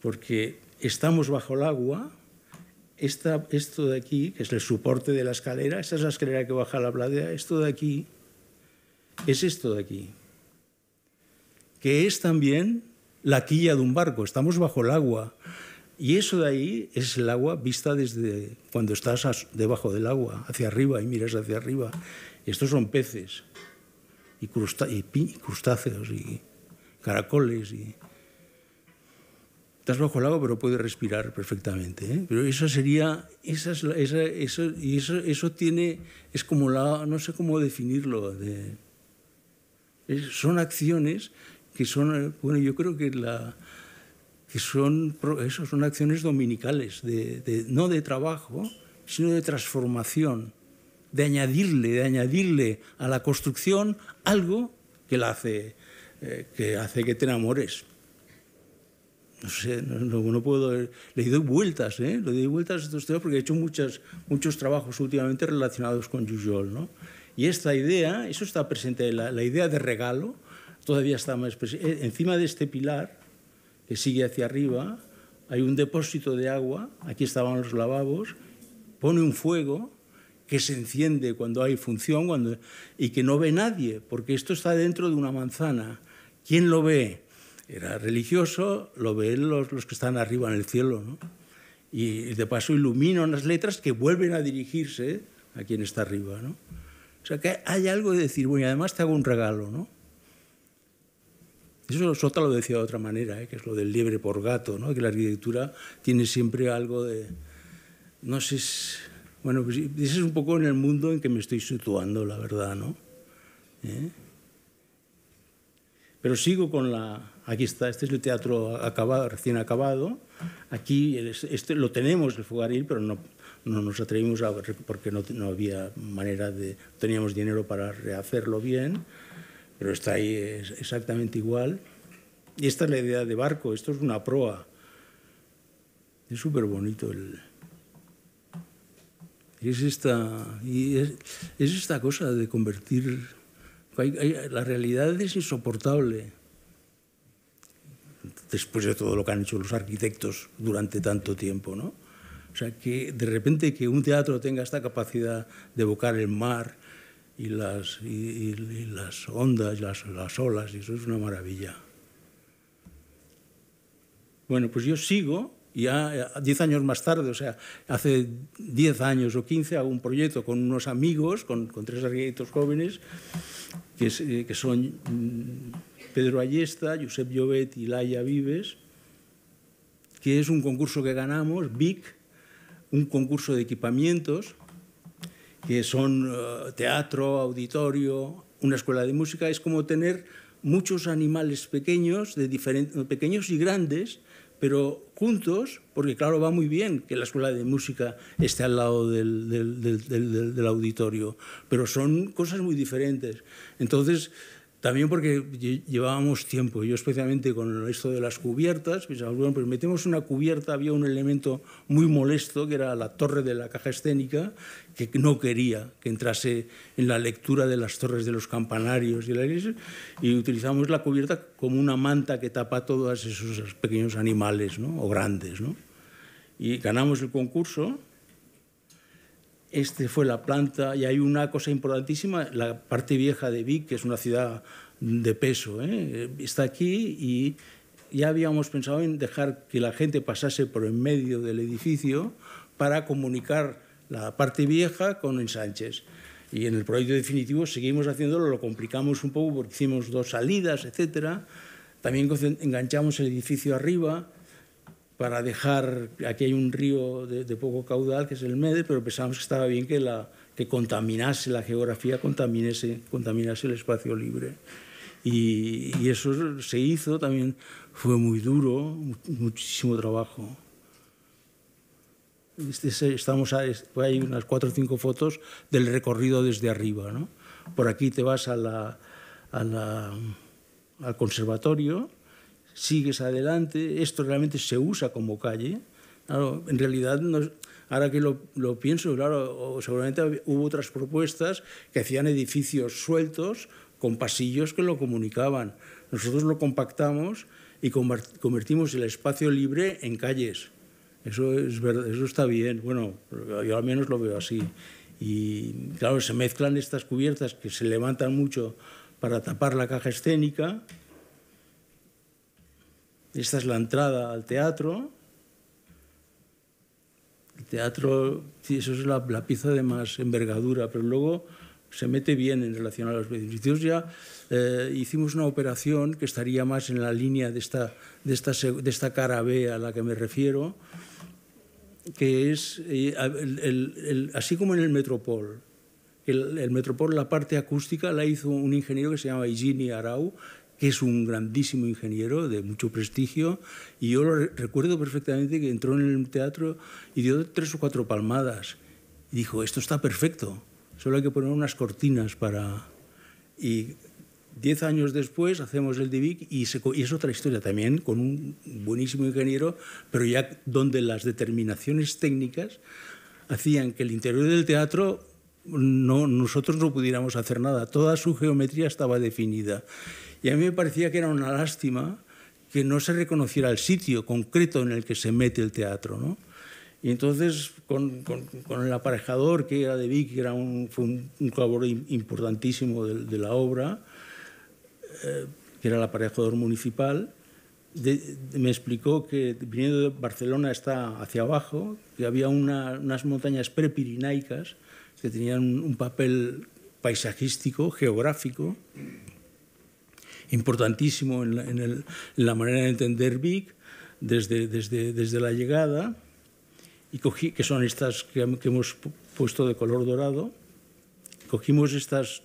Speaker 2: Porque estamos bajo el agua, esta, esto de aquí, que es el soporte de la escalera, esa es la escalera que baja la playa, esto de aquí es esto de aquí, que es también la quilla de un barco, estamos bajo el agua. Y eso de ahí es el agua vista desde cuando estás debajo del agua, hacia arriba y miras hacia arriba. Estos son peces y, crustáceos y caracoles y estás bajo el agua pero puedes respirar perfectamente. ¿eh? Pero eso sería, eso, y eso, tiene, es como la, no sé cómo definirlo, son acciones que son, eh, bueno, yo creo que son, son acciones dominicales, no de trabajo, sino de transformación, de añadirle, de añadirle a la construcción algo que la hace, eh, que hace que te enamores no sé, no, no, puedo, eh, le doy vueltas, ¿eh? le doy vueltas a estos temas porque he hecho muchos trabajos últimamente relacionados con Jujol, ¿no? Y esta idea, eso está presente, la, idea de regalo todavía está más presente. Eh, encima de este pilar, que sigue hacia arriba, hay un depósito de agua, aquí estaban los lavabos, pone un fuego que se enciende cuando hay función cuando, y que no ve nadie, porque esto está dentro de una manzana. ¿Quién lo ve? era religioso, lo ven los, que están arriba en el cielo, ¿no? Y de paso ilumina unas letras que vuelven a dirigirse a quien está arriba, ¿no? O sea que hay algo de decir, bueno, y además te hago un regalo, ¿no? Eso Sota lo decía de otra manera, ¿eh? que es lo del liebre por gato, ¿no? que la arquitectura tiene siempre algo de... No sé, si... bueno, pues ese es un poco en el mundo en que me estoy situando, la verdad, ¿no? ¿Eh? Pero sigo con la, Aquí está, este es el teatro recién acabado. Aquí este lo tenemos, el fogaril, pero no, nos atrevimos a, porque no, había manera de, teníamos dinero para rehacerlo bien, pero está ahí exactamente igual. Y esta es la idea de barco, esto es una proa. Es súper bonito el... Es esta, y es, es esta cosa de convertir... la realidad es insoportable después de todo lo que han hecho los arquitectos durante tanto tiempo. ¿no? O sea, que de repente que un teatro tenga esta capacidad de evocar el mar y las, ondas, las, olas, y eso es una maravilla. Bueno, pues yo sigo, ya diez años más tarde, o sea, hace 10 años o quince, hago un proyecto con unos amigos, con, tres arquitectos jóvenes, que eh, son mm, Pedro Ayesta, Josep Llobet y Laia Vives, que es un concurso que ganamos, VIC, un concurso de equipamientos, que son eh, teatro, auditorio, una escuela de música, es como tener muchos animales pequeños, pequeños y grandes, pero juntos, porque claro, va muy bien que la escuela de música esté al lado del, del auditorio, pero son cosas muy diferentes. Entonces, también porque llevábamos tiempo, yo especialmente con esto de las cubiertas, pensamos, ah, bueno, pues metemos una cubierta, había un elemento muy molesto que era la torre de la caja escénica, que no quería que entrase en la lectura de las torres de los campanarios y la iglesia, y utilizamos la cubierta como una manta que tapa todos esos pequeños animales o grandes. Y ganamos el concurso este fue la planta y hay una cosa importantísima, la parte vieja de Vic, que es una ciudad de peso, ¿eh? está aquí y ya habíamos pensado en dejar que la gente pasase por en medio del edificio para comunicar la parte vieja con ensanches. Y en el proyecto definitivo seguimos haciéndolo, lo complicamos un poco porque hicimos dos salidas, etcétera. También enganchamos el edificio arriba para dejar, aquí hay un río de, poco caudal, que es el Mede, pero pensábamos que estaba bien que, la, que contaminase la geografía, contaminase, contaminase el espacio libre. Y, eso se hizo también, fue muy duro, muchísimo trabajo. Este, este, estamos hay unas cuatro o cinco fotos del recorrido desde arriba. ¿no? Por aquí te vas al conservatorio, sigues adelante, esto realmente se usa como calle. en realidad, ahora que lo, pienso, claro, seguramente hubo otras propuestas que hacían edificios sueltos con pasillos que lo comunicaban. Nosotros lo compactamos y convertimos el espacio libre en calles. Eso, es eso está bien, bueno, yo al menos lo veo así. Y claro, se mezclan estas cubiertas que se levantan mucho para tapar la caja escénica, esta es la entrada al teatro. El teatro, sí, eso es la, pieza de más envergadura, pero luego se mete bien en relación a los beneficios. Ya eh, hicimos una operación que estaría más en la línea de esta, de esta, cara a la que me refiero, que es, eh, así como en el Metropol, el, el Metropol, la parte acústica, la hizo un ingeniero que se llama Igini Arau, que es un grandísimo ingeniero de mucho prestigio, y yo lo recuerdo perfectamente que entró en el teatro y dio tres o cuatro palmadas. Y dijo, esto está perfecto, solo hay que poner unas cortinas para... Y diez años después hacemos el DIVIC y, se... y es otra historia también, con un buenísimo ingeniero, pero ya donde las determinaciones técnicas hacían que el interior del teatro nosotros no pudiéramos hacer nada. Toda su geometría estaba definida. Y a mí me parecía que era una lástima que no se reconociera el sitio concreto en el que se mete el teatro. Y entonces, con, el aparejador que era de Vic, que era un, fue un, colaborador importantísimo de, la obra, eh, que era el aparejador municipal, me explicó que viniendo de Barcelona está hacia abajo, que había unas montañas prepirinaicas que tenían un papel paisajístico, geográfico, importantísimo en la, manera de entender Vic desde, la llegada, y cogí, que son estas que hemos puesto de color dorado. Cogimos estas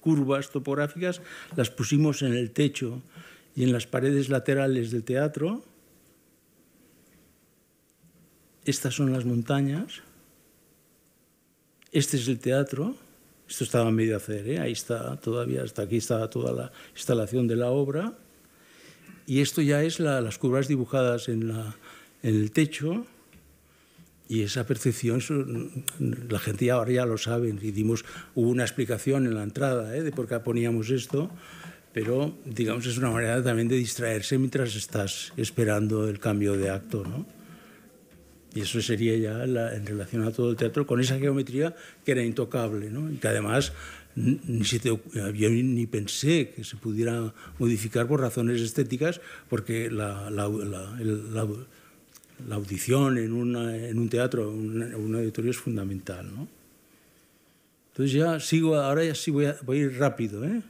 Speaker 2: curvas topográficas, las pusimos en el techo y en las paredes laterales del teatro. Estas son las montañas. Este es el teatro, esto estaba medio hacer, ¿eh? ahí está todavía, hasta aquí está toda la instalación de la obra. Y esto ya es las curvas dibujadas en, el techo. Y esa percepción, la gente ya ahora ya lo sabe. Dimos, hubo una explicación en la entrada ¿eh? de por qué poníamos esto, pero digamos es una manera también de distraerse mientras estás esperando el cambio de acto. ¿no? Y eso sería ya en relación a todo el teatro con esa geometría que era intocable ¿no? y que además ni yo ni pensé que se pudiera modificar por razones estéticas porque la, la, audición en, en, un teatro, un, un auditorio es fundamental. ¿no? Entonces ya sigo, ahora ya sí voy a, voy a ir rápido. ¿eh?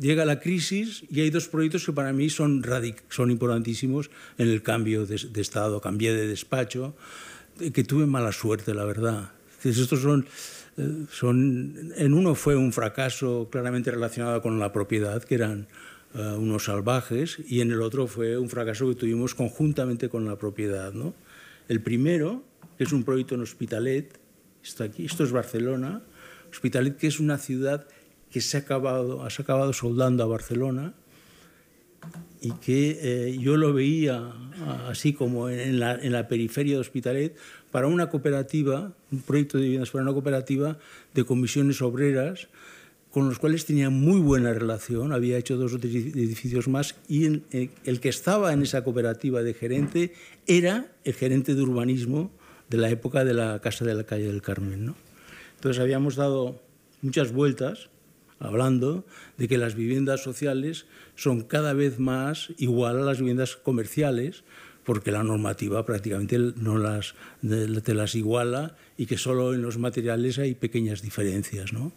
Speaker 2: llega la crisis y hay dos proyectos que para mí son, son importantísimos en el cambio de, Estado. Cambié de despacho, que tuve mala suerte, la verdad. Estos son, eh, son, en uno fue un fracaso claramente relacionado con la propiedad, que eran eh, unos salvajes, y en el otro fue un fracaso que tuvimos conjuntamente con la propiedad. ¿no? El primero, es un proyecto en Hospitalet, está aquí, esto es Barcelona, Hospitalet que es una ciudad que se ha acabado, has acabado soldando a Barcelona y que eh, yo lo veía ah, así como en la, en la, periferia de Hospitalet para una cooperativa, un proyecto de viviendas para una cooperativa de comisiones obreras con los cuales tenía muy buena relación, había hecho dos o tres edificios más y el, eh, el que estaba en esa cooperativa de gerente era el gerente de urbanismo de la época de la Casa de la Calle del Carmen. ¿no? Entonces habíamos dado muchas vueltas hablando de que las viviendas sociales son cada vez más igual a las viviendas comerciales, porque la normativa prácticamente no las, te las iguala y que solo en los materiales hay pequeñas diferencias, ¿no?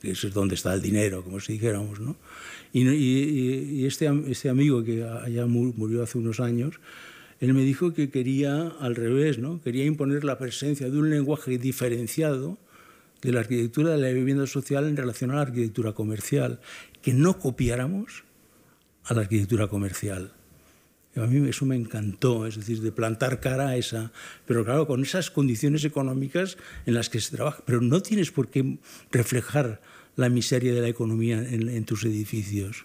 Speaker 2: que es donde está el dinero, como si dijéramos. Y, este, este, amigo que ya murió hace unos años, él me dijo que quería al revés, ¿no? quería imponer la presencia de un lenguaje diferenciado de la arquitectura de la vivienda social en relación a la arquitectura comercial, que no copiáramos a la arquitectura comercial. A mí eso me encantó, es decir, de plantar cara a esa, pero claro, con esas condiciones económicas en las que se trabaja, pero no tienes por qué reflejar la miseria de la economía en, tus edificios.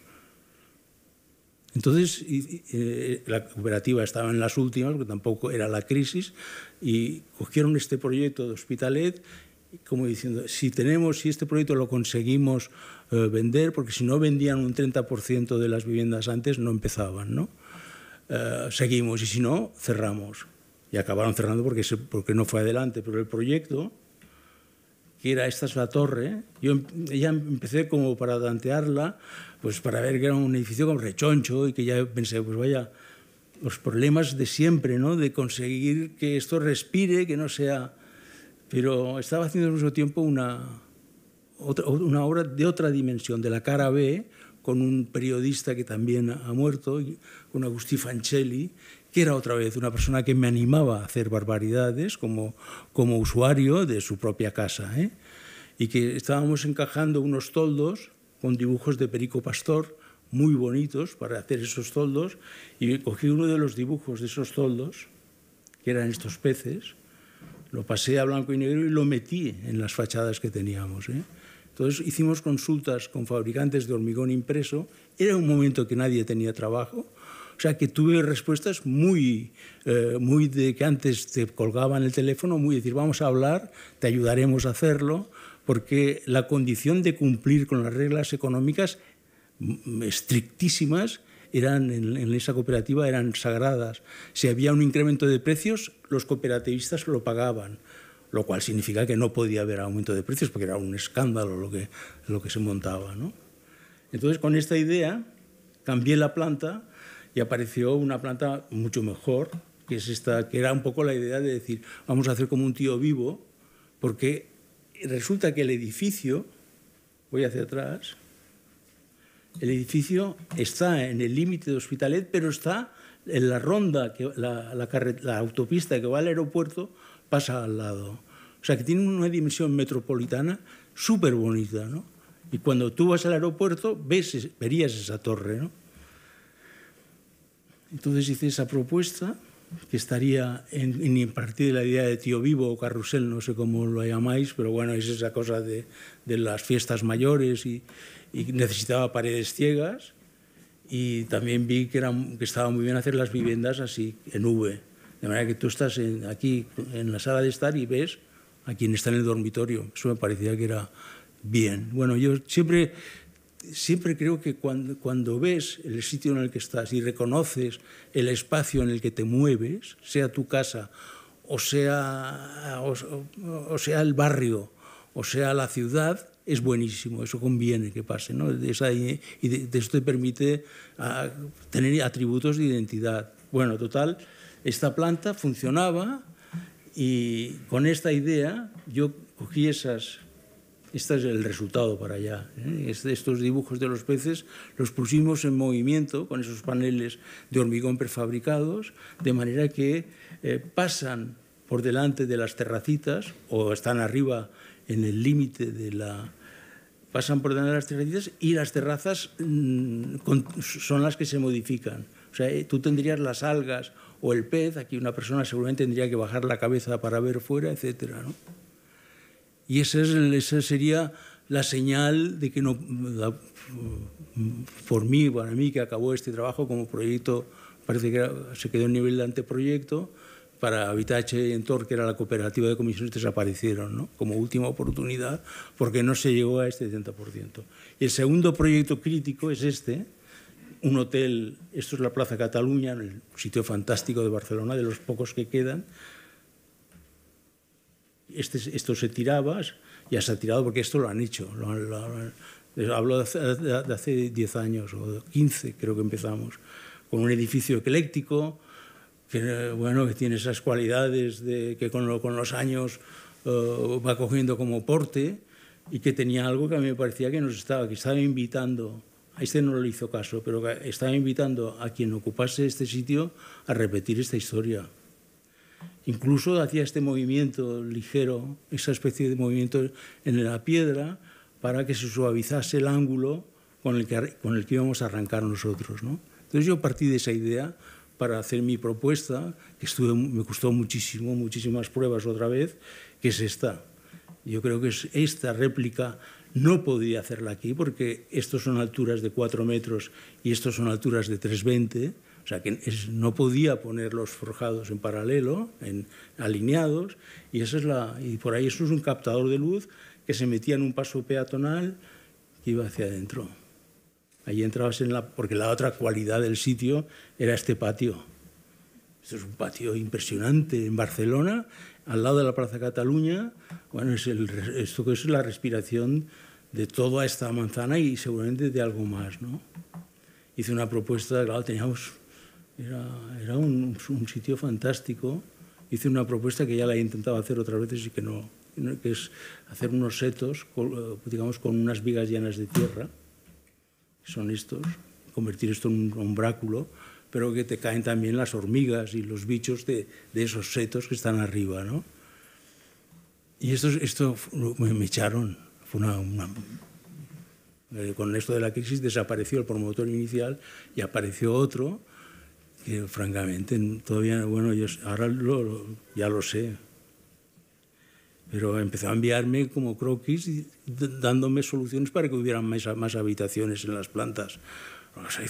Speaker 2: Entonces, eh, la cooperativa estaba en las últimas, porque tampoco era la crisis, y cogieron este proyecto de Hospitalet como diciendo, si tenemos, si este proyecto lo conseguimos eh, vender, porque si no vendían un 30% de las viviendas antes, no empezaban, ¿no? Eh, seguimos y si no, cerramos. Y acabaron cerrando porque, porque no fue adelante, pero el proyecto, que era esta es la torre, yo em, ya empecé como para tantearla, pues para ver que era un edificio como rechoncho y que ya pensé, pues vaya, los problemas de siempre, ¿no? De conseguir que esto respire, que no sea pero estaba haciendo al mismo tiempo una, otra, obra de otra dimensión, de la cara B, con un periodista que también ha muerto, con Agustín Fancelli, que era otra vez una persona que me animaba a hacer barbaridades como, como usuario de su propia casa. ¿eh? Y que estábamos encajando unos toldos con dibujos de Perico Pastor muy bonitos para hacer esos toldos. Y cogí uno de los dibujos de esos toldos, que eran estos peces, lo pasé a blanco y negro y lo metí en las fachadas que teníamos. ¿eh? Entonces hicimos consultas con fabricantes de hormigón impreso, era un momento que nadie tenía trabajo, o sea que tuve respuestas muy, eh, muy de que antes te colgaban el teléfono, muy decir, vamos a hablar, te ayudaremos a hacerlo, porque la condición de cumplir con las reglas económicas mm, estrictísimas eran en, esa cooperativa eran sagradas. Si había un incremento de precios, los cooperativistas lo pagaban, lo cual significa que no podía haber aumento de precios porque era un escándalo lo que, lo que se montaba. ¿no? Entonces, con esta idea, cambié la planta y apareció una planta mucho mejor, que, es esta, que era un poco la idea de decir, vamos a hacer como un tío vivo, porque resulta que el edificio, voy hacia atrás, el edificio está en el límite de Hospitalet, pero está en la ronda, que, la, la, autopista que va al aeropuerto pasa al lado. O sea que tiene una dimensión metropolitana súper bonita, ¿no? Y cuando tú vas al aeropuerto ves, verías esa torre, ¿no? Entonces hice esa propuesta que estaría en, partir de la idea de tío vivo o carrusel, no sé cómo lo llamáis, pero bueno, es esa cosa de las fiestas mayores y, y necesitaba paredes ciegas y también vi que, era, que estaba muy bien hacer las viviendas así, en V. De manera que tú estás aquí en la sala de estar y ves a quien está en el dormitorio. Eso me parecía que era bien. Bueno, yo siempre, siempre creo que cuando, ves el sitio en el que estás y reconoces el espacio en el que te mueves, sea tu casa o sea, o sea el barrio o sea la ciudad, es buenísimo, eso conviene que pase, ¿no? y de, eso te permite ah, tener atributos de identidad. Bueno, total, esta planta funcionaba y con esta idea yo cogí esas, este es el resultado para allá. ¿eh? Estos dibujos de los peces los pusimos en movimiento con esos paneles de hormigón prefabricados, de manera que eh, pasan por delante de las terracitas o están arriba en el límite de la, pasan por delante de las terrazas y las terrazas mm, son las que se modifican. O sea, eh, tú tendrías las algas o el pez, aquí una persona seguramente tendría que bajar la cabeza para ver fuera, etc. ¿no? Y esa, es, sería la señal de que no, mm, por mí, para mí, que acabó este trabajo como proyecto, parece que se quedó en nivel de anteproyecto, para Habitat en Entor, que era la cooperativa de comisiones, desaparecieron como última oportunidad porque no se llegó a este 70%. Y el segundo proyecto crítico es este, un hotel, esto es la Plaza Cataluña, el sitio fantástico de Barcelona, de los pocos que quedan. Este esto se tiraba, ya se ha tirado porque esto lo han hecho, hablo de hace 10 años o 15 creo que empezamos, con un edificio ecléctico, eh, bueno, que tiene esas cualidades que con, los años eh, va cogiendo como porte y que tenía algo que a mí me parecía que nos estaba, que estaba invitando, a este no le hizo caso, pero estaba invitando a quien ocupase este sitio a repetir esta historia. Incluso hacía este movimiento ligero, esa especie de movimiento en la piedra, para que se suavizase el ángulo con el que, íbamos a arrancar nosotros. Entonces yo partí de esa idea para hacer mi propuesta, que me costó muchísimo, muchísimas pruebas otra vez, que es esta. Yo creo que esta réplica no podía hacerla aquí porque estos son alturas de 4 metros y estos son alturas de 320, o sea que no podía poner los forjados en paralelo, en alineados, y, es la, y por ahí eso es un captador de luz que se metía en un paso peatonal que iba hacia adentro. Ahí entrabas en la... porque la otra cualidad del sitio era este patio. Esto es un patio impresionante en Barcelona, al lado de la Plaza Cataluña. Bueno, es esto que es la respiración de toda esta manzana y seguramente de algo más, ¿no? Hice una propuesta, claro, teníamos... Era, era un, un sitio fantástico. Hice una propuesta que ya la he intentado hacer otras veces y que no... Que es hacer unos setos, digamos, con unas vigas llenas de tierra son estos, convertir esto en un bráculo, pero que te caen también las hormigas y los bichos de, esos setos que están arriba, ¿no? Y esto, esto me, echaron, fue una, eh, con esto de la crisis desapareció el promotor inicial y apareció otro que francamente todavía, bueno, yo ahora ya lo sé, pero empezó a enviarme como croquis dándome soluciones para que hubieran más, habitaciones en las plantas. O sea,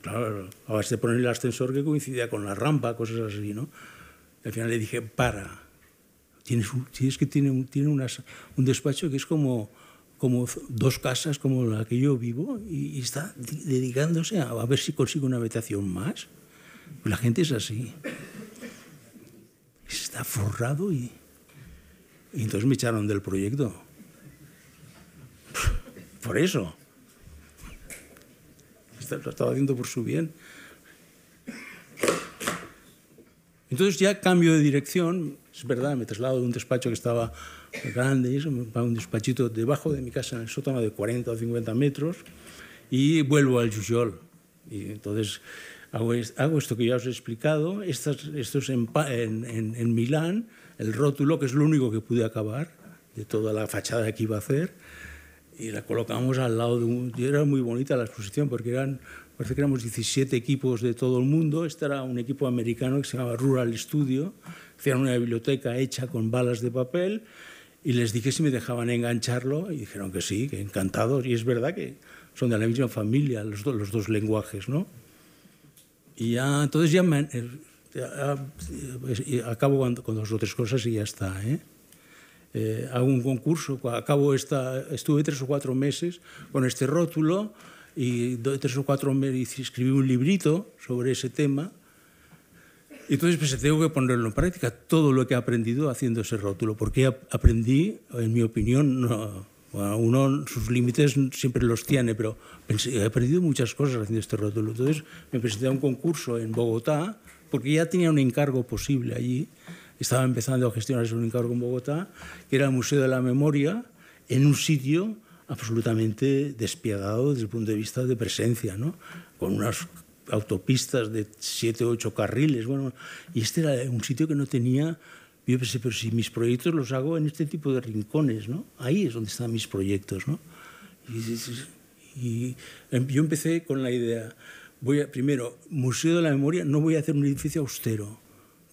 Speaker 2: claro, a base de poner el ascensor que coincidía con la rampa, cosas así, ¿no? al final le dije, para, tienes, un, que tiene, un, un despacho que es como, como dos casas como la que yo vivo y, está dedicándose a, a ver si consigo una habitación más. La gente es así. Está forrado y... Y entonces me echaron del proyecto. Por eso. Lo estaba haciendo por su bien. Entonces ya cambio de dirección, es verdad, me traslado de un despacho que estaba grande y eso, a un despachito debajo de mi casa en el sótano de 40 o 50 metros y vuelvo al Yuyol. Y entonces hago, esto que ya os he explicado, esto es en Milán, el rótulo, que es lo único que pude acabar de toda la fachada que iba a hacer, y la colocamos al lado de un... Y era muy bonita la exposición porque eran, parece que éramos 17 equipos de todo el mundo, este era un equipo americano que se llamaba Rural Studio, hacían una biblioteca hecha con balas de papel, y les dije si me dejaban engancharlo y dijeron que sí, que encantados. Y es verdad que son de la misma familia los, los dos lenguajes, ¿no? Y ya, entonces ya me, este, ah, ah, pues, acabo con dos o tres cosas y ya está. ¿eh? Eh, hago un concurso, acabo esta, estuve tres o cuatro meses con este rótulo y tres o cuatro meses escribí un librito sobre ese tema. Y entonces pensé, tengo que ponerlo en práctica, todo lo que he aprendido haciendo ese rótulo, porque aprendí, en mi opinión, no, uno sus límites siempre los tiene, pero he aprendido muchas cosas haciendo este rótulo. Entonces me presenté a un concurso en Bogotá porque ya tenía un encargo posible allí, estaba empezando a gestionarse un encargo en Bogotá, que era el Museo de la Memoria, en un sitio absolutamente despiadado desde el punto de vista de presencia, ¿no? con unas autopistas de siete o ocho carriles. Bueno, y este era un sitio que no tenía... Yo pensé, pero si mis proyectos los hago en este tipo de rincones, ¿no? Ahí es donde están mis proyectos, ¿no? y, y yo empecé con la idea, voy a, primero, Museo de la Memoria, no voy a hacer un edificio austero.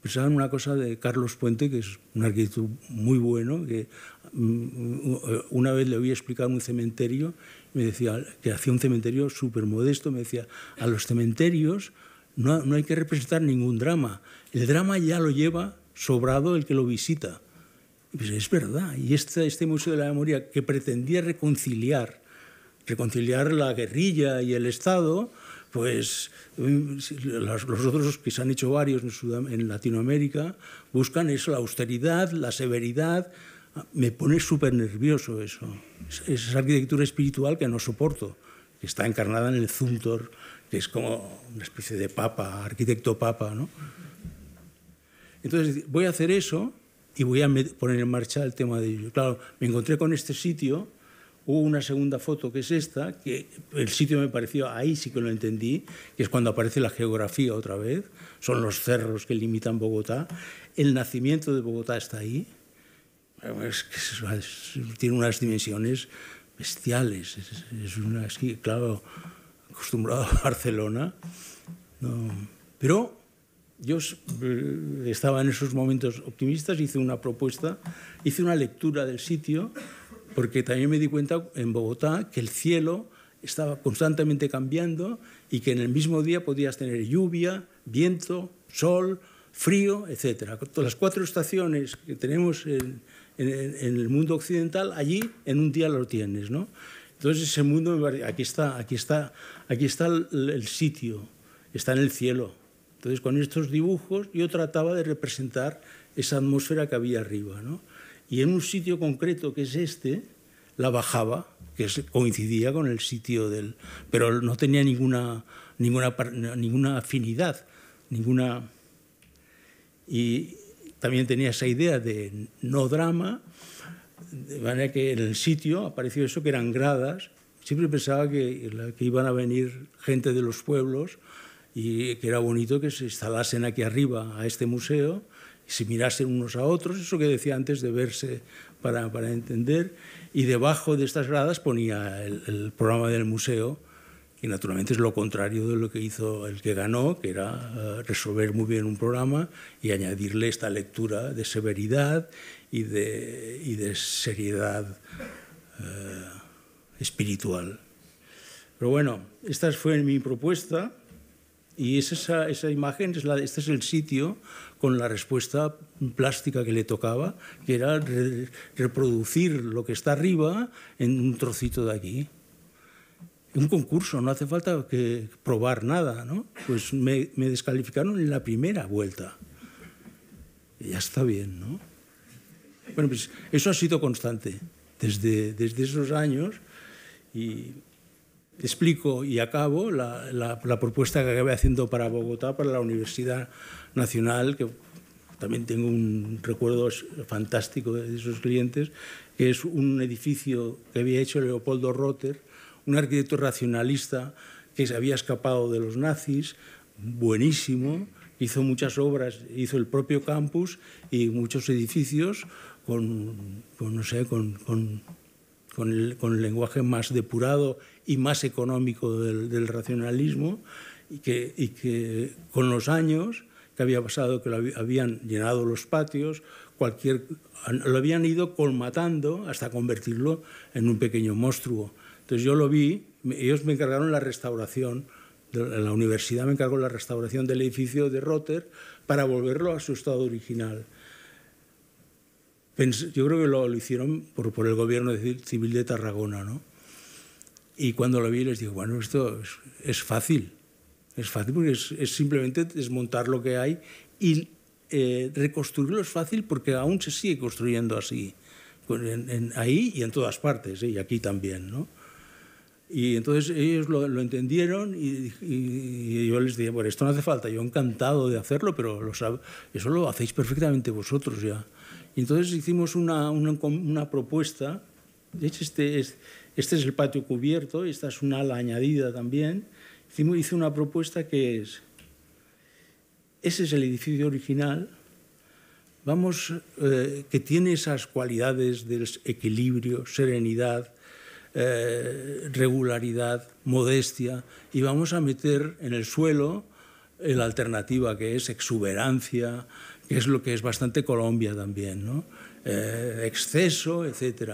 Speaker 2: Pensaba en una cosa de Carlos Puente, que es un arquitecto muy bueno, que mm, una vez le oí explicar un cementerio, me decía que hacía un cementerio súper modesto, me decía, a los cementerios no, no hay que representar ningún drama, el drama ya lo lleva sobrado el que lo visita. Pues es verdad, y este, este Museo de la Memoria que pretendía reconciliar, reconciliar la guerrilla y el Estado, pues los, otros que se han hecho varios en, Latinoamérica buscan eso, la austeridad, la severidad. Ah, me pone súper nervioso eso. esa arquitectura espiritual que no soporto, que está encarnada en el Zuntor, que es como una especie de papa, arquitecto papa, ¿no? Entonces voy a hacer eso y voy a poner en marcha el tema de ello. Claro, me encontré con este sitio Hubo una segunda foto que es esta, que el sitio me pareció, ahí sí que lo entendí, que es cuando aparece la geografía otra vez, son los cerros que limitan Bogotá, el nacimiento de Bogotá está ahí, tiene unas dimensiones bestiales, es, una, claro, acostumbrado a Barcelona, no. pero yo eh, estaba en esos momentos optimistas, hice una propuesta, hice una lectura del sitio porque también me di cuenta en Bogotá que el cielo estaba constantemente cambiando y que en el mismo día podías tener lluvia, viento, sol, frío, etc. Las cuatro estaciones que tenemos en, el mundo occidental, allí en un día lo tienes. ¿no? Entonces ese mundo, aquí está, aquí está, aquí está el, el sitio, está en el cielo. Entonces con estos dibujos yo trataba de representar esa atmósfera que había arriba. ¿no? y en un sitio concreto que es este, la bajaba, que coincidía con el sitio del... pero no tenía ninguna, ninguna, ninguna afinidad, ninguna... Y también tenía esa idea de no drama, de manera que en el sitio apareció eso que eran gradas. Siempre pensaba que, que iban a venir gente de los pueblos y que era bonito que se instalasen aquí arriba a este museo si se mirasen unos a otros, eso que decía antes de verse para, entender, y debajo de estas gradas ponía el, programa del museo, que naturalmente es lo contrario de lo que hizo el que ganó, que era eh, resolver muy bien un programa y añadirle esta lectura de severidad y de, seriedad eh, espiritual. Pero bueno, esta fue mi propuesta y esa, imagen, es la, este es el sitio con la respuesta plástica que le tocaba, que era reproducir lo que está arriba en un trocito de aquí. Un concurso, no hace falta que probar nada, ¿no? Pues me, me descalificaron en la primera vuelta. Y ya está bien, ¿no? Bueno, pues eso ha sido constante desde, desde esos años y explico y acabo la, propuesta que acabé haciendo para Bogotá, para la Universidad Nacional, que también tengo un recuerdo fantástico de esos clientes, que es un edificio que había hecho Leopoldo Rotter, un arquitecto racionalista que se había escapado de los nazis, buenísimo, hizo muchas obras, hizo el propio campus y muchos edificios con, no sé, con con el, lenguaje más depurado y más económico del, racionalismo, y que, con los años que había pasado, que habían llenado los patios, cualquier, lo habían ido colmatando hasta convertirlo en un pequeño monstruo. Entonces yo lo vi, ellos me encargaron la restauración, la universidad me encargó la restauración del edificio de Rotter para volverlo a su estado original yo creo que lo, lo hicieron por, el gobierno civil de Tarragona, ¿no? Y cuando lo vi les dije, bueno, esto es, fácil, es fácil porque es, simplemente desmontar lo que hay y eh, reconstruirlo es fácil porque aún se sigue construyendo así, en, ahí y en todas partes, ¿eh? y aquí también, ¿no? Y entonces ellos lo, entendieron y, yo les dije, bueno, esto no hace falta, yo encantado de hacerlo, pero lo eso lo hacéis perfectamente vosotros ya entonces hicimos una, propuesta. Este es, este es el patio cubierto, esta es una ala añadida también. Hicimos, hice una propuesta que es, ese es el edificio original, vamos, eh, que tiene esas cualidades de equilibrio, serenidad, eh, regularidad, modestia, y vamos a meter en el suelo la alternativa que es exuberancia, que es lo que es bastante Colombia también, ¿no? Eh, exceso, etc.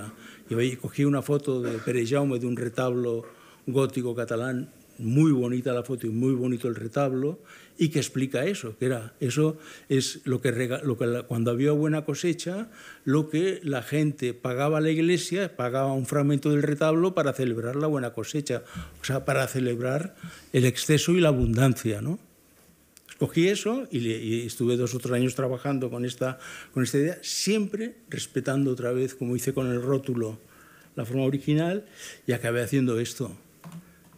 Speaker 2: Yo cogí una foto de Pere de un retablo gótico catalán, muy bonita la foto y muy bonito el retablo, y que explica eso, que era, eso es lo que, lo que cuando había buena cosecha, lo que la gente pagaba a la iglesia, pagaba un fragmento del retablo para celebrar la buena cosecha, o sea, para celebrar el exceso y la abundancia, ¿no? Cogí eso y, estuve dos o tres años trabajando con esta, con esta idea, siempre respetando otra vez, como hice con el rótulo, la forma original, y acabé haciendo esto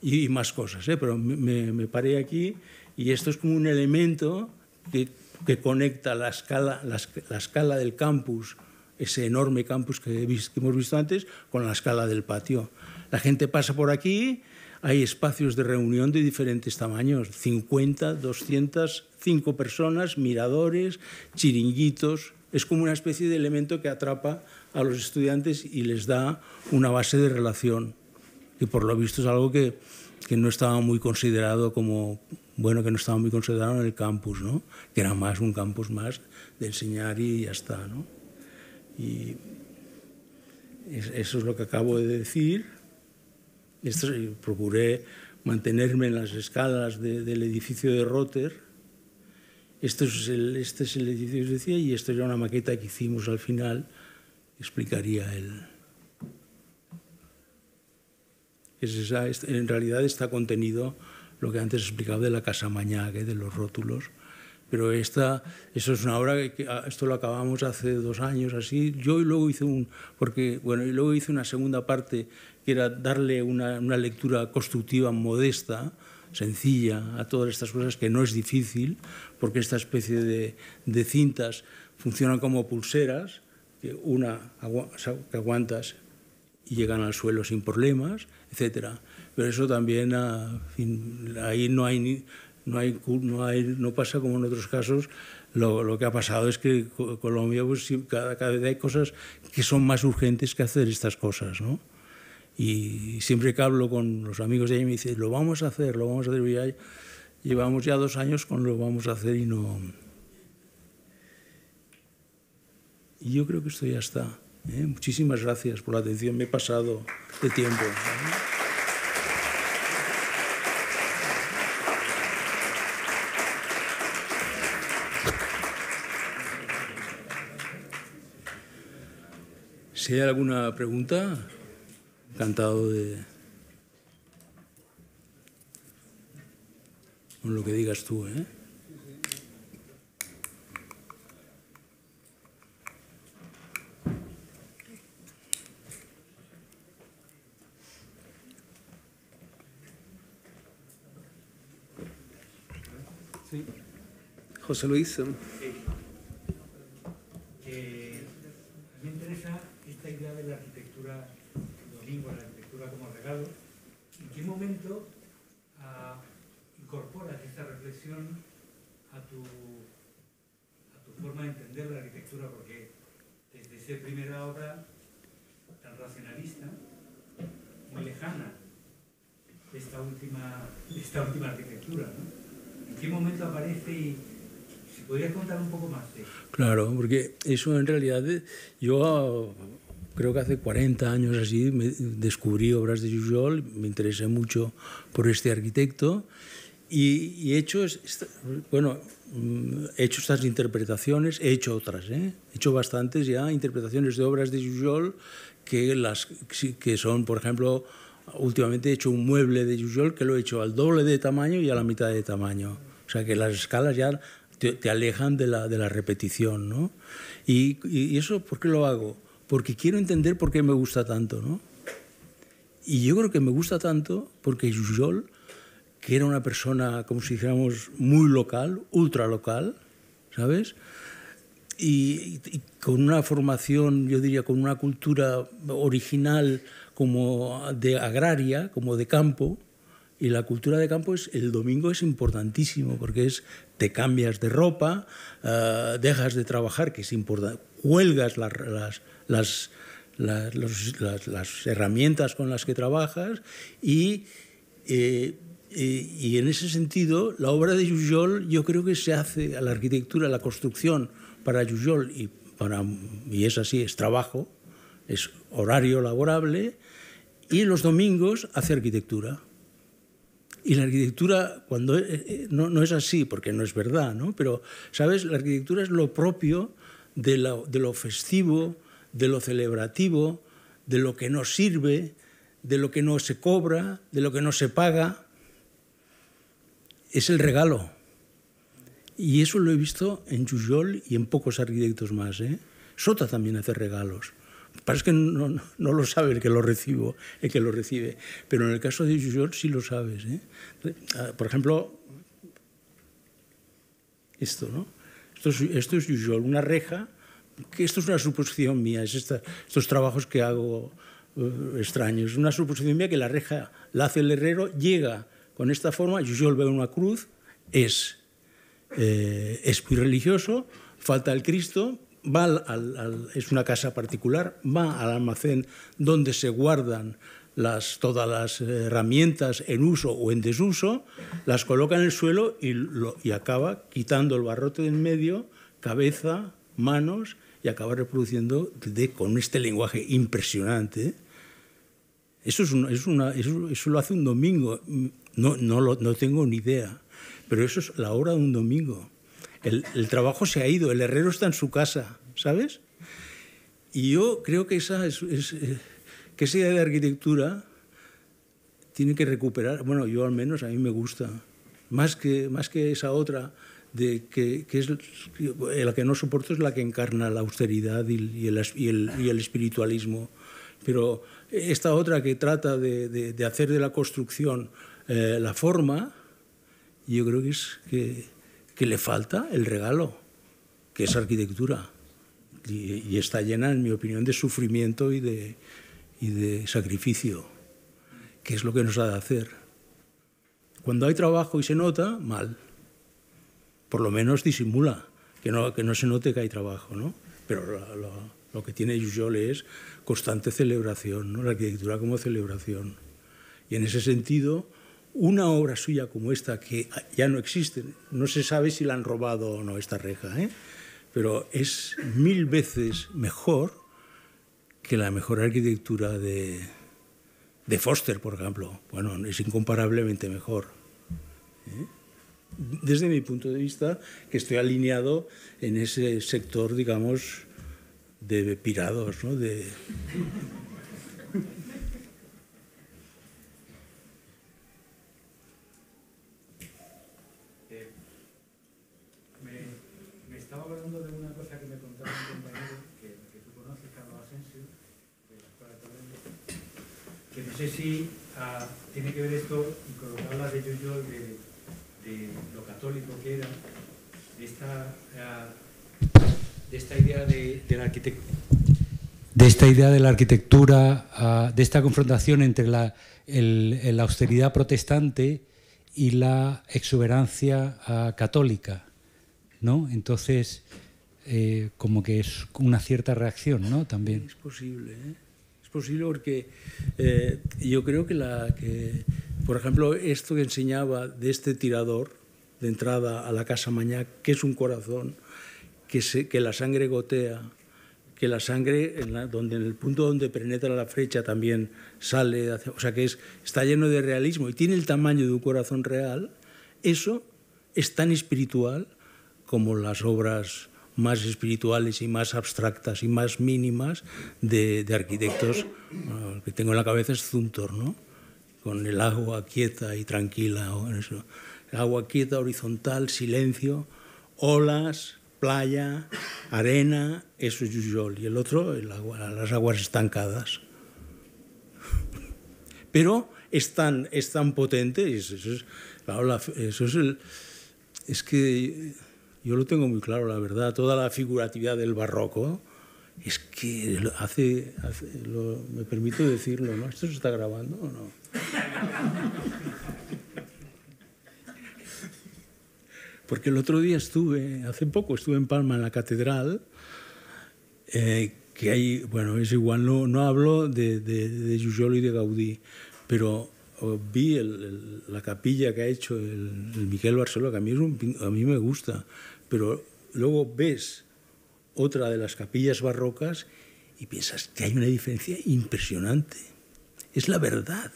Speaker 2: y, más cosas. ¿eh? Pero me, me, paré aquí y esto es como un elemento que, conecta la escala, la, escala del campus ese enorme campus que, que, hemos visto antes, con la escala del patio. La gente pasa por aquí hay espacios de reunión de diferentes tamaños, 50, 205 personas, miradores, chiringuitos. Es como una especie de elemento que atrapa a los estudiantes y les da una base de relación, que por lo visto es algo que, que no estaba muy considerado como, bueno, que no estaba muy considerado en el campus, ¿no? que era más un campus más de enseñar y ya está. ¿no? Y eso es lo que acabo de decir procuré mantenerme en las escalas del edificio de Rotter. este es el edificio decía y esto era una maqueta que hicimos al final. Explicaría él. en realidad está contenido lo que antes explicaba de la casa mañague, ¿eh? de los rótulos. Pero esta, eso es una obra que, ah, esto lo acabamos hace dos años así. Yo y luego hice un, porque bueno, y luego hice una segunda parte que era darle una, una lectura constructiva modesta, sencilla a todas estas cosas que no es difícil, porque esta especie de, de cintas funcionan como pulseras, que una que aguantas y llegan al suelo sin problemas, etcétera. Pero eso también, ah, ahí no hay ni, no, hay, no, pasa como en otros casos. Lo, que ha pasado es que Colombia, pues, cada, vez hay cosas que son más urgentes que hacer estas cosas. Y siempre que hablo con los amigos de ahí me dicen, lo vamos a hacer, lo vamos a hacer. llevamos ya dos años con lo vamos a hacer y no... Y yo creo que esto ya está. ¿eh? Muchísimas gracias por la atención, me he pasado de tiempo. Si hay alguna pregunta, encantado de... Con lo que digas tú, ¿eh?
Speaker 1: Sí. José Luis.
Speaker 3: ¿en qué momento ah, incorporas esta reflexión a tu, forma de entender la arquitectura? Porque desde esa primera obra tan racionalista, muy lejana, esta última, esta última arquitectura, ¿no? ¿En qué momento aparece y si podrías contar un poco más de
Speaker 2: Claro, porque eso en realidad yo creo que hace 40 años así, me descubrí obras de Jujol, me interesé mucho por este arquitecto y, y he hecho, bueno, mm, he hecho estas interpretaciones, he hecho otras, ¿eh? he hecho bastantes ya interpretaciones de obras de Jujol que, las, que son, por ejemplo, últimamente he hecho un mueble de Jujol que lo he hecho al doble de tamaño y a la mitad de tamaño. O sea que las escalas ya te, alejan de la, de la repetición, ¿no? Y, y, eso, ¿por qué lo hago? porque quiero entender por qué me gusta tanto, ¿no? Y yo creo que me gusta tanto porque Jujol, que era una persona, como si dijéramos, muy local, ultra local, ¿sabes? Y, con una formación, yo diría, con una cultura original como de agraria, como de campo, y la cultura de campo es el domingo es importantísimo porque es te cambias de ropa, ah, dejas de trabajar, que es importante, cuelgas las, las las, herramientas con las que trabajas y, eh, eh, y en ese sentido la obra de Jujol yo creo que se hace a la arquitectura, la construcción para Jujol y, para, y es así, es trabajo, es horario laborable y los domingos hace arquitectura. Y la arquitectura, cuando eh, no, no, es así, porque no es verdad, ¿no? Pero, ¿sabes? La arquitectura es lo propio de lo festivo, de lo celebrativo, de lo que no sirve, de lo que no se cobra, de lo que no se paga. Es el regalo. Y eso lo he visto en Jujol y en pocos arquitectos más. ¿eh? Sota también hace regalos. Parece que no, lo sabe el que lo, recibo, el que lo recibe. Pero en el caso de Jujol sí lo sabes. ¿eh? Ah, por ejemplo, esto, ¿no? es, esto es Jujol, una reja esto es una suposición mía, estos trabajos que hago extraños. Eh, extraños, una suposición mía que la reja la hace el herrero, llega con esta forma, yo, yo veo una cruz, es, eh, es muy religioso, falta el Cristo, va al, es una casa particular, va al almacén donde se guardan todas las herramientas en uso o en desuso, las coloca en el suelo y, y acaba quitando el barrote del medio, cabeza, manos y acaba reproduciendo con este lenguaje impresionante. Eso, es eso, lo hace un domingo. No, no, lo, no tengo ni idea, pero eso es la hora de un domingo. El, el, trabajo se ha ido, el herrero está en su casa, ¿sabes? Y yo creo que esa, es, eh, que esa idea de arquitectura tiene que recuperar, bueno, yo al menos a mí me gusta, más que, más que esa otra de que, que, es la que no soporto es la que encarna la austeridad y, el, y, el, y el, espiritualismo. Pero esta otra que trata de, de, hacer de la construcción eh, la forma, yo creo que es que, le falta el regalo, que es arquitectura. Y, está llena, en mi opinión, de sufrimiento y de, y de sacrificio, que es lo que nos ha de hacer. Cuando hay trabajo y se nota, mal por lo menos disimula, que no, que no se note que hay trabajo, ¿no? Pero lo, que tiene Jujol es constante celebración, ¿no? la arquitectura como celebración. Y en ese sentido, una obra suya como esta, que ya no existe, no se sabe si la han robado o no esta reja, ¿eh? pero es mil veces mejor que la mejor arquitectura de, de Foster, por ejemplo. Bueno, es incomparablemente mejor. ¿eh? desde mi punto de vista, que estoy alineado en ese sector, digamos, de pirados, ¿no? De...
Speaker 3: Eh, me, estaba hablando de una cosa que me contaba un compañero que, tú conoces, Carlos Asensio, que no sé si ah, tiene que ver esto con lo que hablas de Yo-Yo y de de lo católico que era, de esta, eh, idea de, la de, esta idea de la arquitectura, ah, de esta confrontación entre la, austeridad protestante y la exuberancia ah, católica, ¿no? Entonces, eh, como que es una cierta reacción, ¿no? También. Es
Speaker 2: posible, ¿eh? Es posible porque eh, yo creo que, la, que, por ejemplo, esto que enseñaba de este tirador de entrada a la Casa mañá que es un corazón, que, se, que la sangre gotea, que la sangre, en, donde, en el punto donde penetra la flecha también sale, o sea que es, está lleno de realismo y tiene el tamaño de un corazón real, eso es tan espiritual como las obras más espirituales y más abstractas y más mínimas de, arquitectos. Lo eh, que tengo en la cabeza es Zumthor, ¿no? con el agua quieta y tranquila. El agua quieta, horizontal, silencio, olas, playa, arena, eso es Yuyol. Y el otro, las aguas estancadas. Pero es tan, es potente, eso, es, Es que yo lo tengo muy claro, la verdad. Toda la figuratividad del barroco es que hace, me permito decirlo, ¿no? ¿Esto se está grabando o no? Porque el otro día estuve, hace poco estuve en Palma, en la catedral, eh, que hay, bueno, es igual, no, hablo de, de, de Giugiolo y de Gaudí, pero vi la capilla que ha hecho el, Miguel Barceló, a mí, me gusta, pero luego ves otra de las capillas barrocas y piensas que hay una diferencia impresionante. Es la verdad.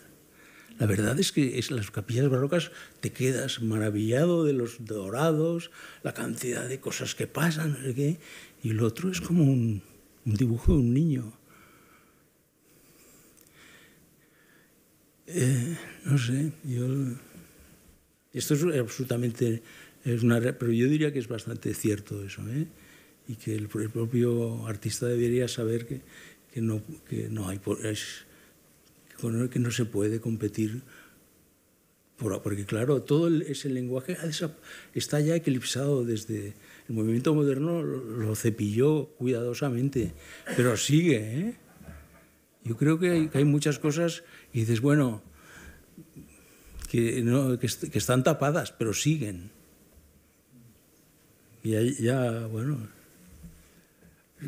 Speaker 2: La verdad es que es, las capillas barrocas te quedas maravillado de los dorados, la cantidad de cosas que pasan, y el otro es como un dibujo de un niño. Eh, no sé, yo... Esto es absolutamente... Es una, pero yo diría que es bastante cierto eso, ¿eh? y que el, propio artista debería saber que, no, que no hay... que no se puede competir porque claro, todo ese lenguaje está ya eclipsado desde el movimiento moderno, lo cepilló cuidadosamente, pero sigue. ¿eh? Yo creo que hay muchas cosas y dices, bueno, que, están tapadas, pero siguen. Y ahí ya, bueno,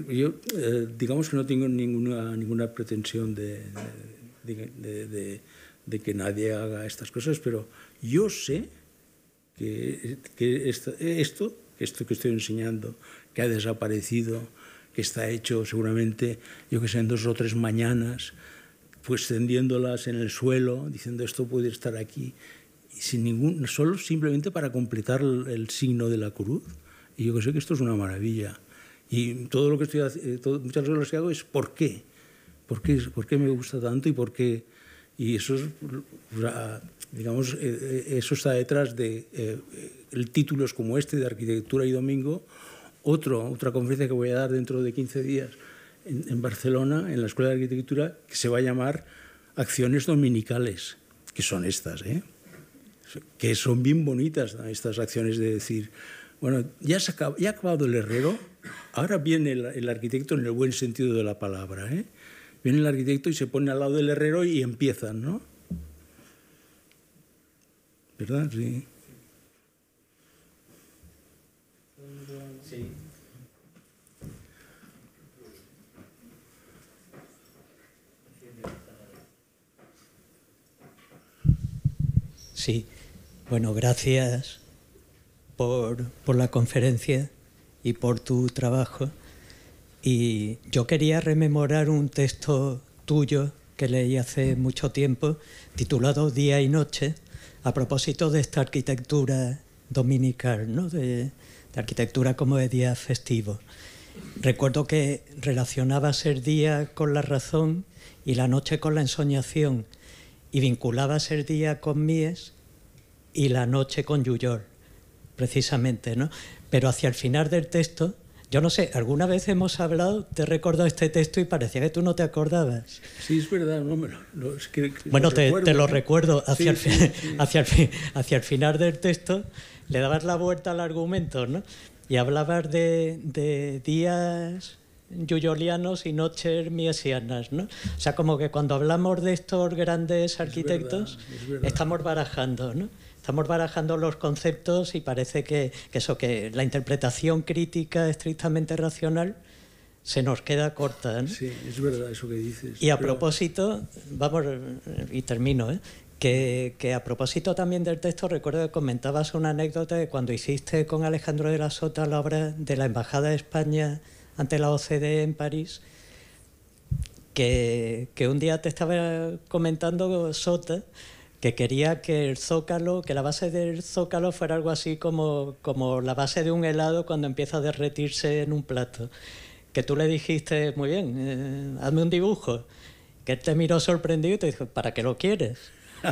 Speaker 2: yo eh, digamos que no tengo ninguna, ninguna pretensión de, que nadie haga estas cosas, pero yo sé que, esto, esto, esto que estoy enseñando, que ha desaparecido, que está hecho seguramente, yo que sé, en dos o tres mañanas, pues tendiéndolas en el suelo, diciendo esto puede estar aquí, y sin ningún, solo simplemente para completar el, signo de la cruz. Y yo creo sé que esto es una maravilla. Y todo lo que estoy eh, muchas veces lo que hago es ¿por qué? ¿Por qué, me gusta tanto y por qué? Y eso digamos, eh, eh, eso está detrás de títulos como este de Arquitectura y Domingo, otro, otra conferencia que voy a dar dentro de 15 días en, Barcelona, en la Escuela de Arquitectura, que se va a llamar Acciones Dominicales, que son estas, ¿eh? que son bien bonitas estas acciones de decir, bueno, ya, se ha acabado el herrero, ahora viene el, arquitecto en el buen sentido de la palabra. ¿eh? Viene el arquitecto y se pone al lado del herrero y empiezan, ¿no? ¿Verdad? Sí.
Speaker 4: Sí, bueno, gracias por, la conferencia y por tu trabajo. Y yo quería rememorar un texto tuyo que leí hace mucho tiempo, titulado Día y Noche, a propósito de esta arquitectura dominical, de, arquitectura como de día festivo. Recuerdo que relacionaba ser día con la razón y la noche con la ensoñación y vinculaba ser día con Mies y la noche con Yuyol, precisamente, ¿no? Pero hacia el final del texto, yo no sé, alguna vez hemos hablado, te he recordado este texto y parecía que tú no te acordabas.
Speaker 2: Sí, es verdad, no, me lo, Bueno, te, lo recuerdo, hacia, el, hacia,
Speaker 4: hacia el final del texto le dabas la vuelta al argumento, ¿no? Y hablabas de, días yuyolianos y noches miesianas, ¿no? O sea, como que cuando hablamos de estos grandes arquitectos, estamos barajando, ¿no? estamos barajando los conceptos y parece que, eso, que la interpretación crítica estrictamente racional se nos queda corta. Sí,
Speaker 2: es verdad eso que dices.
Speaker 4: Y a propósito, vamos, y termino, ¿eh? que, a propósito también del texto, recuerdo que comentabas una anécdota de cuando hiciste con Alejandro de la Sota la obra de la Embajada de España ante la OCDE en París, que, que un día te estaba comentando Sota que quería que el zócalo, que la base del zócalo fuera algo así como, la base de un helado cuando empieza a derretirse en un plato. Que tú le dijiste, muy bien, eh, hazme un dibujo. Que él te miró sorprendido y te dijo, ¿para qué lo quieres?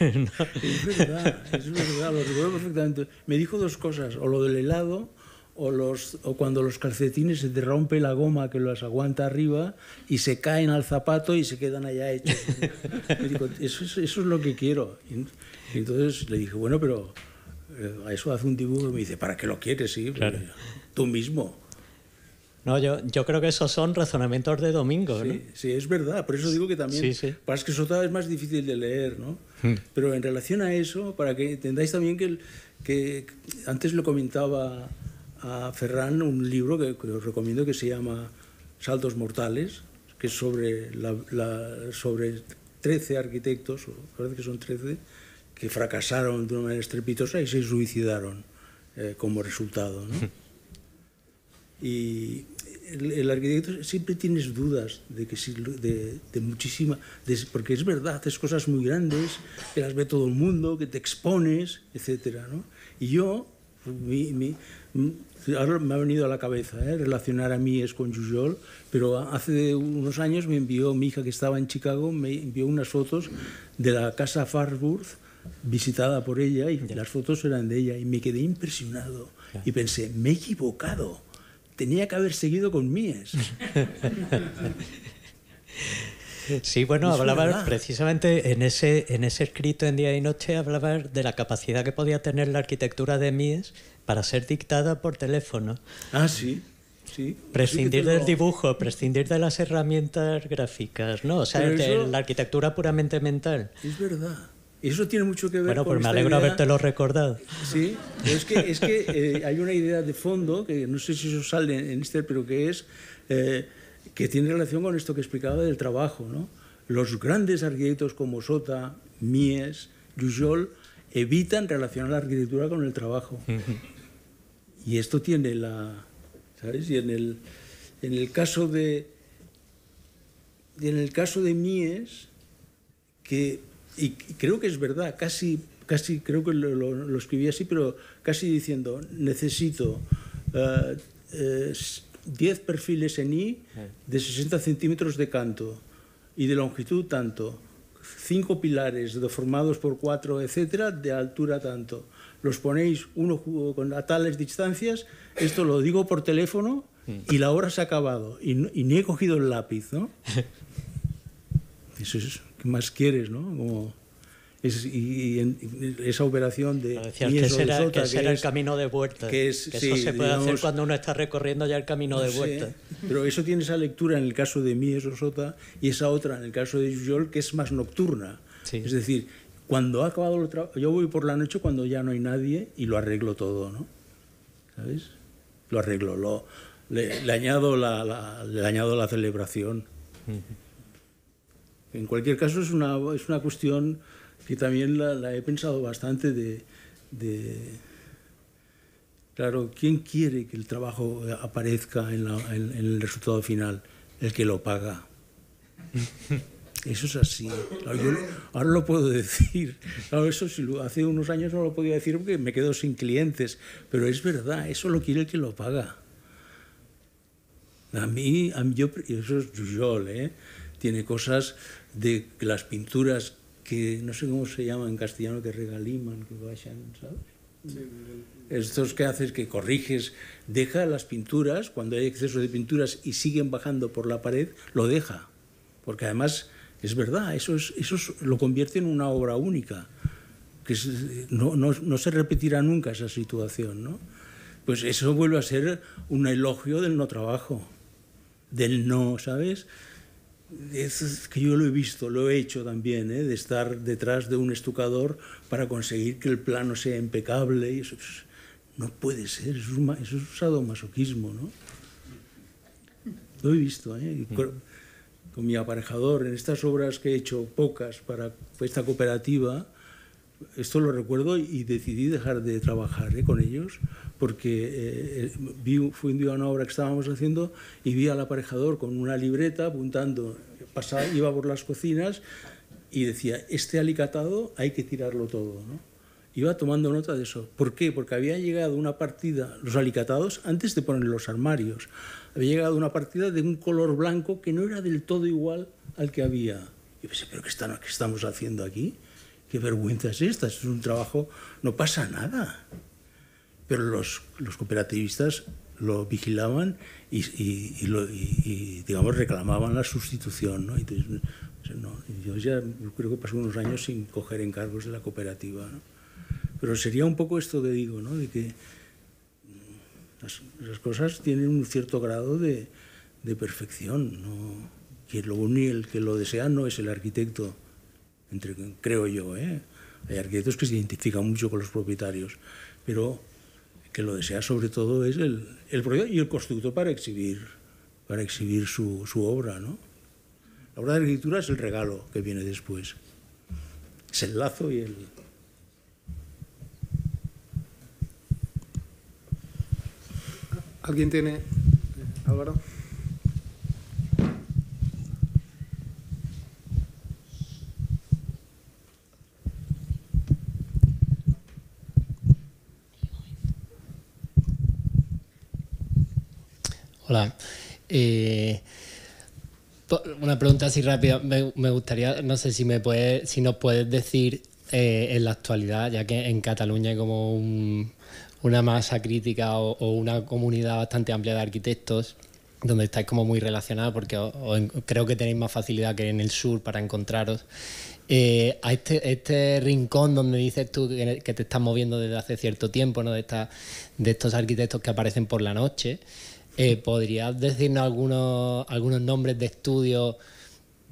Speaker 2: Es verdad, verdad, lo recuerdo perfectamente. Me dijo dos cosas, o lo del helado o, los, o cuando los calcetines se te rompe la goma que los aguanta arriba y se caen al zapato y se quedan allá hechos. eso, es, eso es lo que quiero. entonces le dije, bueno, pero eh, a eso hace un dibujo. Y me dice, ¿para qué lo quieres? Sí, tú mismo.
Speaker 4: No, yo, yo creo que esos son razonamientos de domingo, sí,
Speaker 2: Sí, es verdad. Por eso digo que también. Sí, sí. Para es que eso es más difícil de leer, ¿no? Hmm. Pero en relación a eso, para que entendáis también que, que antes lo comentaba a Ferran un libro que, os recomiendo que se llama Saltos Mortales, que es sobre, la, sobre 13 arquitectos, parece que son 13, que fracasaron de una manera estrepitosa y se suicidaron eh, como resultado. Y el, arquitecto siempre tienes dudas de que de, muchísima, porque es verdad, haces cosas muy grandes, que las ve todo el mundo, que te expones, etc. Y yo, mi, Mm, ahora me ha venido a la cabeza eh, relacionar a Mies con Jujol, pero hace unos años me envió mi hija que estaba en Chicago, me envió unas fotos de la casa Farworth visitada por ella y las fotos eran de ella y me quedé impresionado y pensé, me he equivocado, tenía que haber seguido con Mies.
Speaker 4: Sí, bueno, hablaba precisamente en ese, en ese escrito en Día y Noche, hablaba de la capacidad que podía tener la arquitectura de Mies para ser dictada por teléfono. Ah, sí. Sí, prescindir del dibujo, prescindir de las herramientas gráficas, ¿no? O sea, de la arquitectura puramente mental.
Speaker 2: Es verdad. Eso tiene mucho que ver bueno, con. Bueno, pues me alegro haberte lo recordado. Sí, es que, es que eh, hay una idea de fondo, que no sé si eso sale en este, pero que es. Eh, que tiene relación con esto que explicaba del trabajo, ¿no? Los grandes arquitectos como Sota, Mies, ...Yujol... evitan relacionar la arquitectura con el trabajo. Y esto tiene la... ¿Sabes? Y en el, en el caso de... En el caso de Mies, que... Y creo que es verdad, casi, casi creo que lo, escribí así, pero casi diciendo, necesito 10 eh, eh, perfiles en I de 60 centímetros de canto y de longitud tanto, cinco pilares deformados por cuatro, etcétera, de altura tanto los ponéis uno a tales distancias, esto lo digo por teléfono y la hora se ha acabado y, ni he cogido el lápiz, ¿no? Eso es, ¿qué más quieres, no? Como, y, esa operación de... Decías, que que es, el camino de vuelta, que, es, eso se puede hacer
Speaker 4: cuando uno está recorriendo ya el camino de vuelta. pero eso tiene esa lectura en el
Speaker 2: caso de Mies Sota y esa otra en el caso de Jujol que es más nocturna. Es decir, cuando ha acabado el trabajo, yo voy por la noche cuando ya no hay nadie y lo arreglo todo, ¿no? ¿Sabes? Lo arreglo, le, añado la, celebración. En cualquier caso, es una, es una cuestión que también la, he pensado bastante de, Claro, ¿quién quiere que el trabajo aparezca en, en el resultado final? El que lo paga. Eso es así. ahora lo puedo decir. eso si hace unos años no lo podía decir porque me quedo sin clientes. Pero es verdad, eso lo quiere el que lo paga. A mí, a mí yo, eso es Jujol, ¿eh? Tiene cosas de las pinturas que no sé cómo se llaman en castellano, que regaliman, que vayan, ¿sabes? Estos que haces, que corriges, deja las pinturas, cuando hay exceso de pinturas y siguen bajando por la pared, lo deja. Porque además es verdad, eso, eso lo convierte en una obra única, que no, se repetirá nunca esa situación. ¿no? Pues eso vuelve a ser un elogio del no trabajo, del no, ¿sabes? Es que yo lo he visto, lo he hecho también, ¿eh? de estar detrás de un estucador para conseguir que el plano sea impecable. Y eso no puede ser, eso es, usado masoquismo, ¿no? Lo he visto, ¿eh? con mi aparejador en estas obras que he hecho, pocas para esta cooperativa, esto lo recuerdo y decidí dejar de trabajar ¿eh? con ellos porque eh, eh, fui un día a una obra que estábamos haciendo y vi al aparejador con una libreta apuntando, iba por las cocinas y decía, este alicatado hay que tirarlo todo. ¿no? Iba tomando nota de eso. ¿Por qué? Porque había llegado una partida, los alicatados, antes de poner los armarios había llegado una partida de un color blanco que no era del todo igual al que había. Y pensé, ¿pero qué, están, estamos haciendo aquí? ¿Qué vergüenza es esta? Es un trabajo, no pasa nada. Pero los, los cooperativistas lo vigilaban y, digamos, reclamaban la sustitución. ¿no? Entonces, pues, no, yo ya creo que pasó unos años sin coger encargos de la cooperativa. Pero sería un poco esto que digo, ¿no? de que las, cosas tienen un cierto grado de, de perfección. ¿no? Quien lo une el que lo desea no es el arquitecto, creo yo. ¿eh? Hay arquitectos que se identifican mucho con los propietarios, pero que lo desea sobre todo es el, proyecto y el constructor para exhibir, para exhibir su, obra. ¿no? La obra de arquitectura es el regalo que viene después. Es el lazo y el,
Speaker 1: ¿Alguien tiene, eh, Álvaro?
Speaker 3: Hola. Eh, una pregunta así rápida. Me, gustaría, no sé si me puedes, si nos puedes decir eh, en la actualidad, ya que en Cataluña hay como un una masa crítica o, una comunidad bastante amplia de arquitectos donde estáis como muy relacionados porque creo que tenéis más facilidad que en el sur para encontraros. Eh, a este, este, rincón donde dices tú que, te estás moviendo desde hace cierto tiempo, ¿no? de, esta, de estos arquitectos que aparecen por la noche, eh, ¿podrías decirnos algunos, algunos nombres de estudios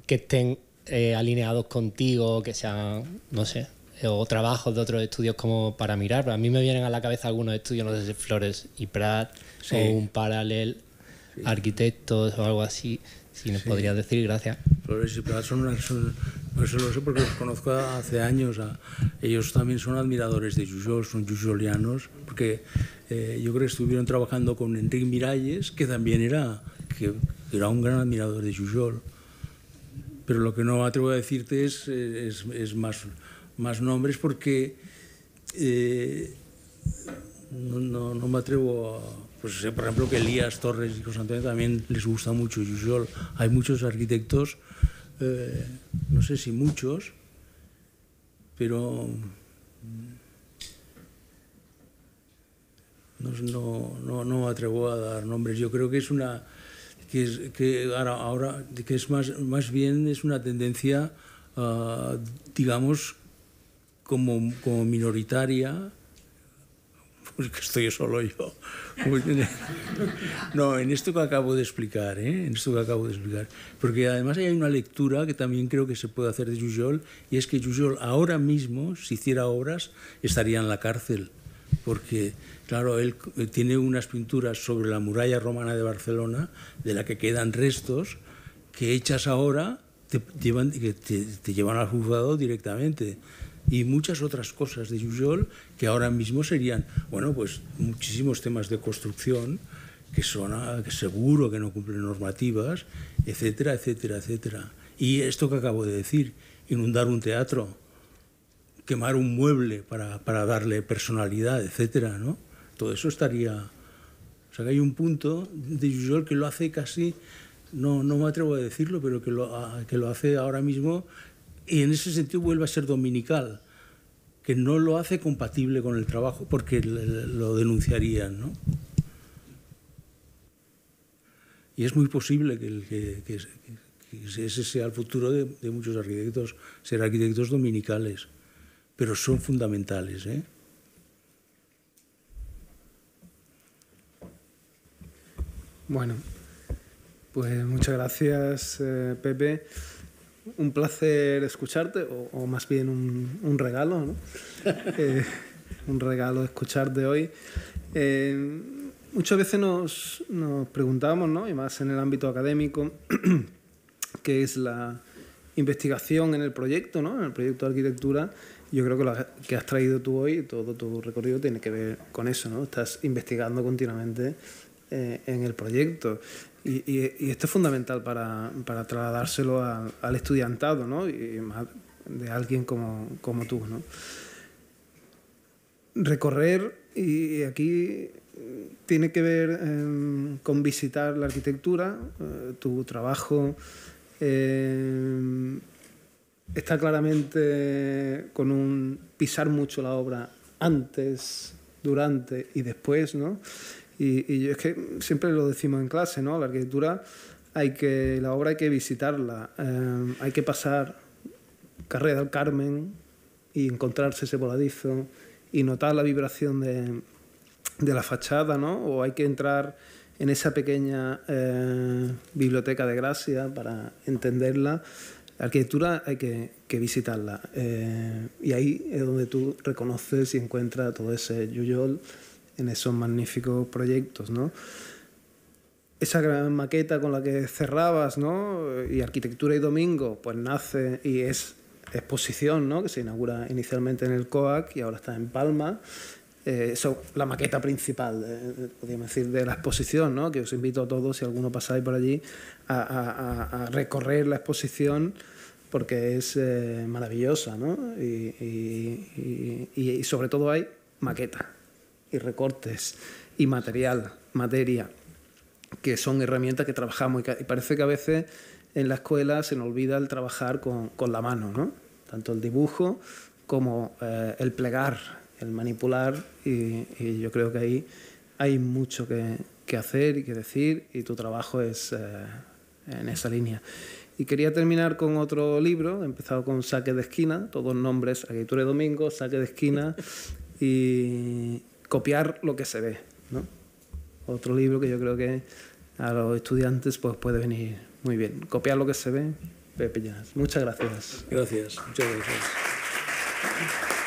Speaker 3: que estén eh, alineados contigo, que sean, no sé, eh, o trabajos de otros estudios como para mirar. Pero a mí me vienen a la cabeza algunos estudios, no sé si Flores y Prat o un paralel arquitectos o algo así. Si
Speaker 2: nos podrías decir, gracias. Flores y Prat son, son pues lo sé porque los conozco hace años. ellos también son admiradores de Jujol, son jujolianos, porque eh, yo creo que estuvieron trabajando con Enrique Miralles, que también era, que era un gran admirador de Jujol. Pero lo que no atrevo a decirte es, eh, es, es más más nombres porque eh, no, me atrevo a... Pues eh, por ejemplo, que Elías Torres y José Antonio también les gusta mucho Hay muchos arquitectos, eh, no sé si muchos, pero mm, no, no, no me atrevo a dar nombres. Yo creo que es una que, ahora, ahora que es más, más bien es una tendencia, digamos, como, como minoritaria, porque estoy solo yo. No, en esto que acabo de explicar, ¿eh? en esto que acabo de explicar. Porque además hay una lectura que también creo que se puede hacer de Jujol, y es que Jujol ahora mismo, si hiciera obras, estaría en la cárcel. Porque, claro, él tiene unas pinturas sobre la muralla romana de Barcelona, de la que quedan restos, que hechas ahora te llevan al juzgado directamente y muchas otras cosas de Jujol que ahora mismo serían, bueno, pues muchísimos temas de construcción que son ah, que seguro que no cumplen normativas, etcétera, etcétera, etcétera. Y esto que acabo de decir, inundar un teatro, quemar un mueble para, para darle personalidad, etcétera, ¿no? Todo eso estaría... O sea, que hay un punto de Jujol que lo hace casi, no, no me atrevo a decirlo, pero que lo, ah, que lo hace ahora mismo y en ese sentido vuelve a ser dominical, que no lo hace compatible con el trabajo porque lo denunciarían, ¿no? Y es muy posible que, ese sea el futuro de, muchos arquitectos, ser arquitectos dominicales, pero son fundamentales, ¿eh?
Speaker 1: Bueno, pues muchas gracias, eh, Pepe un placer escucharte, o, más bien un, regalo, eh, un regalo escucharte hoy. Eh, muchas veces nos, preguntamos, ¿no? y más en el ámbito académico, qué es la investigación en el proyecto, ¿no? en el proyecto de arquitectura. Yo creo que lo que has traído tú hoy, todo tu recorrido tiene que ver con eso, ¿no? Estás investigando continuamente eh, en el proyecto. Y, esto es fundamental para, para trasladárselo al estudiantado, ¿no? Y más de alguien como, tú, ¿no? Recorrer, y aquí mm, tiene que ver em, con visitar la arquitectura, eh, tu trabajo. Em, está claramente con un pisar mucho la obra antes, durante y después, ¿no? Y, es que siempre lo decimos en clase, ¿no? La arquitectura, hay que, la obra hay que visitarla, eh, hay que pasar Carrera del Carmen y encontrarse ese voladizo y notar la vibración de, de la fachada, ¿no? O hay que entrar en esa pequeña eh, biblioteca de Gracia para entenderla. La arquitectura hay que, visitarla eh, y ahí es donde tú reconoces y encuentras todo ese yuyol en esos magníficos proyectos, ¿no? Esa gran maqueta con la que cerrabas, ¿no? Y Arquitectura y Domingo, pues nace y es exposición, ¿no? Que se inaugura inicialmente en el COAC y ahora está en Palma. Eh, la maqueta principal, de, eh, podríamos decir, de la exposición, ¿no? que os invito a todos, si alguno pasáis por allí, a, recorrer la exposición porque es eh, maravillosa, ¿no? Y, y sobre todo hay maqueta y recortes y material, materia, que son herramientas que trabajamos y, parece que a veces en la escuela se nos olvida el trabajar con, con la mano, ¿no? tanto el dibujo como eh, el plegar, el manipular y, yo creo que ahí hay mucho que, hacer y que decir y tu trabajo es eh, en esa línea. Y quería terminar con otro libro, he empezado con Saque de Esquina, todos nombres, Aguiture Domingo, Saque de Esquina y, copiar lo que se ve. ¿no? Otro libro que yo creo que a los estudiantes pues, puede venir muy bien. Copiar lo que se ve, Pepe Llanas. Muchas gracias. Gracias, muchas gracias.